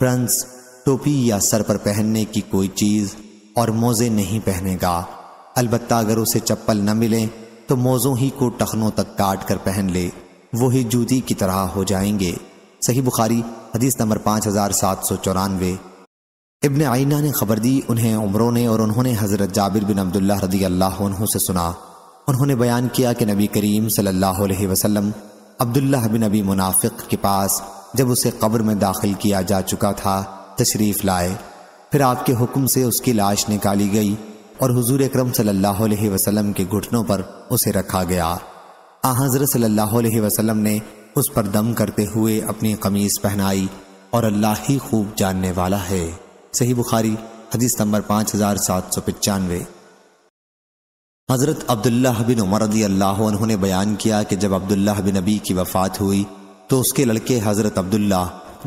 प्रंस टोपी या सर पर पहनने की कोई चीज़ और मोज़े नहीं पहनेगा अलबत्ता अगर उसे चप्पल न मिलें तो मोज़ों ही को टखनों तक काट कर पहन ले वो ही जूती की तरह हो जाएंगे सही बुखारी हदीस नंबर पाँच हज़ार सात सौ चौरानवे इबन आइना ने खबर दी उन्हें उमरों ने और उन्होंने हज़रत जाबिर बिन अब्दुल्ला रदी अल्लाह से सुना उन्होंने बयान किया कि नबी करीम सल्लल्लाहु अलैहि वसल्लम अब्दुल्ला बिन अबी मुनाफिक के पास जब उसे कब्र में दाखिल किया जा चुका था तशरीफ़ लाए फिर आपके हुक्म से उसकी लाश निकाली गई और हुजूर अक्रम सल्लाम के घुटनों पर उसे रखा गया आ हजरत सल्लाम ने उस पर दम करते हुए अपनी कमीज पहनाई और अल्लाह ही खूब जानने वाला है सही बुखारी हदीस नंबर पाँच हजार सात सौ पचानवे हज़रत अब्दुल्ला बिन उमर अली अल्लाह उन्होंने बयान किया कि जब अब्दुल्ला बिन नबी की वफ़ात हुई तो उसके लड़के हज़रत अब्दुल्ला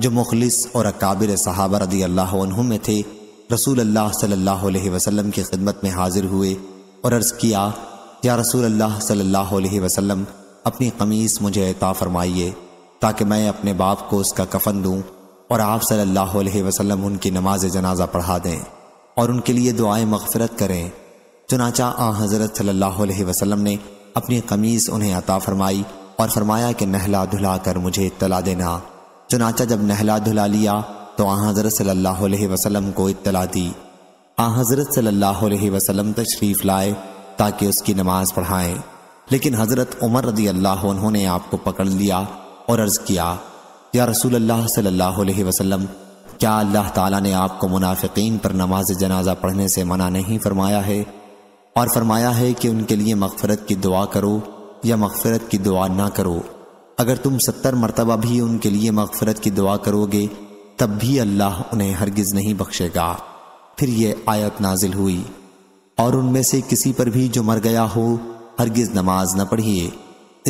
जो मुखलिस और अकाबिर सहाबा अली अल्लाह में थे रसूल अल्लाह सल्लल्लाहु अलैहि वसल्लम की खिदमत में हाजिर हुए और अर्ज़ किया या रसूल अल्लाह सल्लल्लाहु अलैहि वसल्लम अपनी कमीज़ मुझे अता फरमाइए ताकि मैं अपने बाप को उसका कफन दूँ और आप सल्लल्लाहु अलैहि वसल्लम उनकी नमाज जनाजा पढ़ा दें और उनके लिए दुआएं मगफरत करें चुनाचा आ हज़रत सल्लल्लाहु अलैहि ने अपनी कमीज़ उन्हें अता फरमाई और फरमाया कि नहला धुला कर मुझे इतला देना चुनाचा जब नहला धुला लिया तो आ हज़रत सल्ला वसलम को इतला दी आ हज़रत सल्ला वसलम तशरीफ़ लाए ताकि उसकी नमाज़ पढ़ाएं लेकिन हज़रत उमर रदी अल्लाह उन्होंने आपको पकड़ लिया और अर्ज़ किया या रसूल अल्लाह अलैहि वसलम क्या अल्लाह ताला ने आपको मुनाफिकीन पर नमाज जनाजा पढ़ने से मना नहीं फरमाया है और फरमाया है कि उनके लिए मगफरत की दुआ करो या मगफरत की दुआ ना करो अगर तुम सत्तर मरतबा भी उनके लिए मगफरत की दुआ करोगे तब भी अल्लाह उन्हें हरगिज नहीं बख्शेगा फिर ये आयत नाजिल हुई और उनमें से किसी पर भी जो मर गया हो हरगिज नमाज न पढ़िए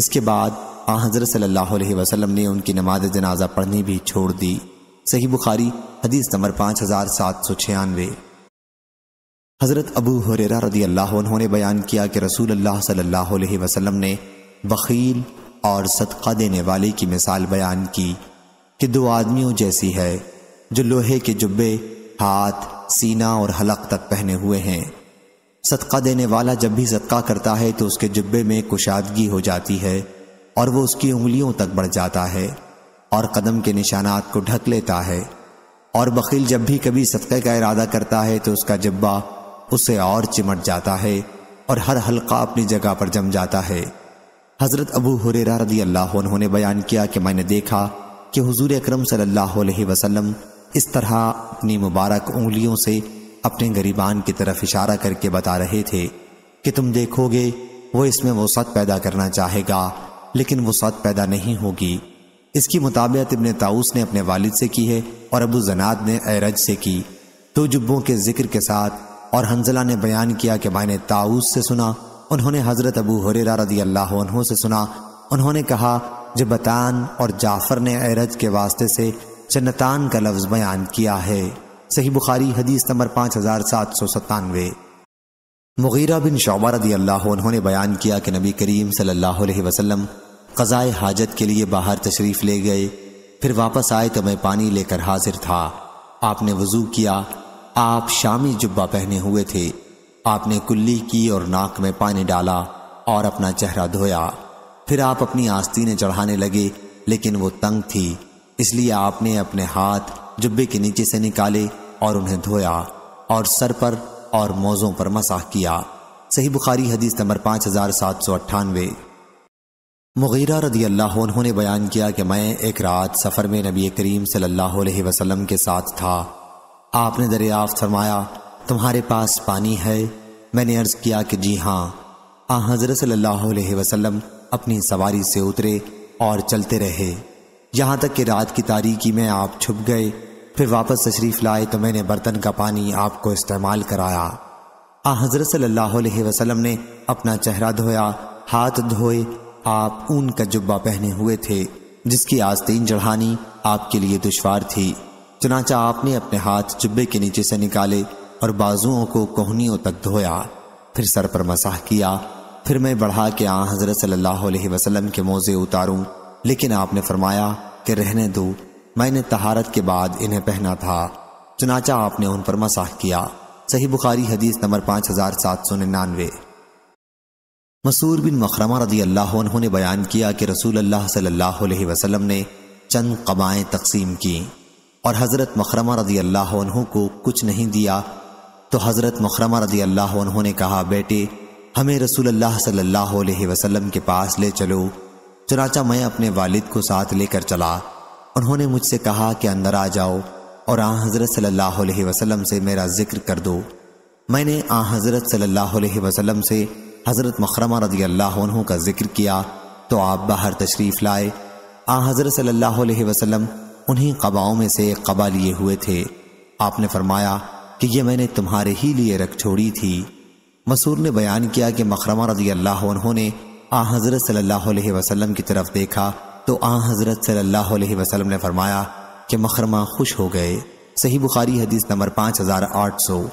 इसके बाद आ हजरत सल्लल्लाहु अलैहि वसल्लम ने उनकी नमाज जनाजा पढ़नी भी छोड़ दी सही बुखारी हदीस नंबर पाँच हज़ार सात सौ छियानवे हज़रत अबू हुरेरा रदी अल्लाह उन्होंने बयान किया कि रसूल अल्लाह सल्लल्लाहु अलैहि वसल्लम ने वकील और सदका देने वाले की मिसाल बयान की कि दो आदमियों जैसी है जो लोहे के जुब्बे हाथ सीना और हलक तक पहने हुए हैं सदका देने वाला जब भी सदका करता है तो उसके जुब्बे में कुशादगी हो जाती है और वो उसकी उंगलियों तक बढ़ जाता है और कदम के निशानात को ढक लेता है और बकील जब भी कभी सदक़े का इरादा करता है तो उसका जब्बा उसे और चिमट जाता है और हर हलका अपनी जगह पर जम जाता है हज़रत अबू हुरेरा रदी अल्लाह उन्होंने बयान किया कि मैंने देखा कि हुजूर अकरम सल्लल्लाहु अलैहि वसल्लम इस तरह अपनी मुबारक उंगलियों से अपने गरीबान की तरफ इशारा करके बता रहे थे कि तुम देखोगे वो इसमें वसत पैदा करना चाहेगा लेकिन वसत पैदा नहीं होगी इसकी मुताबियत इबन ताऊस ने अपने वालिद से की है और अबू जनाद ने एरज से की दो जुब्बों के जिक्र के साथ और हंजला ने बयान किया कि मैंने ने ताऊस से सुना उन्होंने हजरत अबू हुरेरा रदी अल्लाह से सुना उन्होंने कहा जब बतान और जाफर ने एरज के वास्ते से जन्नतान का लफ्ज़ बयान किया है सही बुखारी हदीस नंबर पाँच हज़ार सात सौ सत्तानवे मुगीरा बिन शोबा रदी अल्लाह उन्होंने बयान किया कि नबी करीम सल्लल्लाहु अलैहि वसल्लम क़ज़ाए हाजत के लिए बाहर तशरीफ़ ले गए फिर वापस आए तो मैं पानी लेकर हाजिर था आपने वज़ू किया आप शामी जुब्बा पहने हुए थे आपने कुल्ली की और नाक में पानी डाला और अपना चेहरा धोया फिर आप अपनी आस्तीनें चढ़ाने लगे लेकिन वो तंग थी इसलिए आपने अपने हाथ जुब्बे के नीचे से निकाले और उन्हें धोया और सर पर और मोज़ों पर मसाह किया सही बुखारी हदीस नंबर पाँच हज़ार सात सौ अट्ठानवे मुगीरा रदी अल्लाह उन्होंने बयान किया कि मैं एक रात सफ़र में नबी करीम सल्लल्लाहु अलैहि वसल्लम के साथ था आपने दरियाफ्त फरमाया तुम्हारे पास पानी है मैंने अर्ज़ किया कि जी हाँ आ हज़रत सल्लल्लाहु अलैहि वसल्लम अपनी सवारी से उतरे और चलते रहे यहाँ तक कि रात की तारीखी में आप छुप गए फिर वापस तशरीफ़ लाए तो मैंने बर्तन का पानी आपको इस्तेमाल कराया आ हज़रत सल्लल्लाहु अलैहि वसल्लम ने अपना चेहरा धोया हाथ धोए आप ऊन का जुब्बा पहने हुए थे जिसकी आस्तीन चढ़ानी आपके लिए दुशवार थी चुनाचा आपने अपने हाथ जुब्बे के नीचे से निकाले और बाजुओं को कोहनियों तक धोया फिर सर पर मसाह किया फिर मैं बढ़ा के आ हज़रत सल्लल्लाहु अलैहि वसल्लम के मोज़े उतारूं लेकिन आपने फरमाया कि रहने दो मैंने तहारत के बाद इन्हें पहना था चुनाचा आपने उन पर मसाह किया सही बुखारी हदीस नंबर पाँच हज़ार सात सौ निन्यानवे मसूर बिन मखरमा रजी अल्लाह ने बयान किया कि रसूल अल्लाह सल्लल्लाहु ने चंद कबाएँ तकसीम की और हज़रत मखरमा रजी अल्लाह को कुछ नहीं दिया तो हज़रत मखरमा रजी अल्लाह ने कहा बेटे हमें रसूल अल्लाह सल्लल्लाहु अलैहि वसल्लम के पास ले चलो चुनाचा मैं अपने वालिद को साथ लेकर चला उन्होंने मुझसे कहा कि अंदर आ जाओ और आ हज़रत सल्लल्लाहु अलैहि वसल्लम से मेरा जिक्र कर दो मैंने आ हज़रत सल्लल्लाहु अलैहि वसल्लम से हज़रत मखरमा रजी अल्लाह का जिक्र किया तो आप बाहर तशरीफ़ लाए आ हज़रत सल्लल्लाहु अलैहि वसल्लम उन्हीं कबाओं में से कबा लिए हुए थे आपने फरमाया कि यह मैंने तुम्हारे ही लिए रख छोड़ी थी मसूर ने बयान किया कि मकरमा रजी अल्लाह ने आ हज़रत सल्लल्लाहु अलैहि वसल्लम की तरफ देखा तो आ हज़रत सल्लल्लाहु अलैहि वसल्लम ने फरमाया कि मकरमा खुश हो गए सही बुखारी हदीस नंबर पाँच हज़ार आठ सौ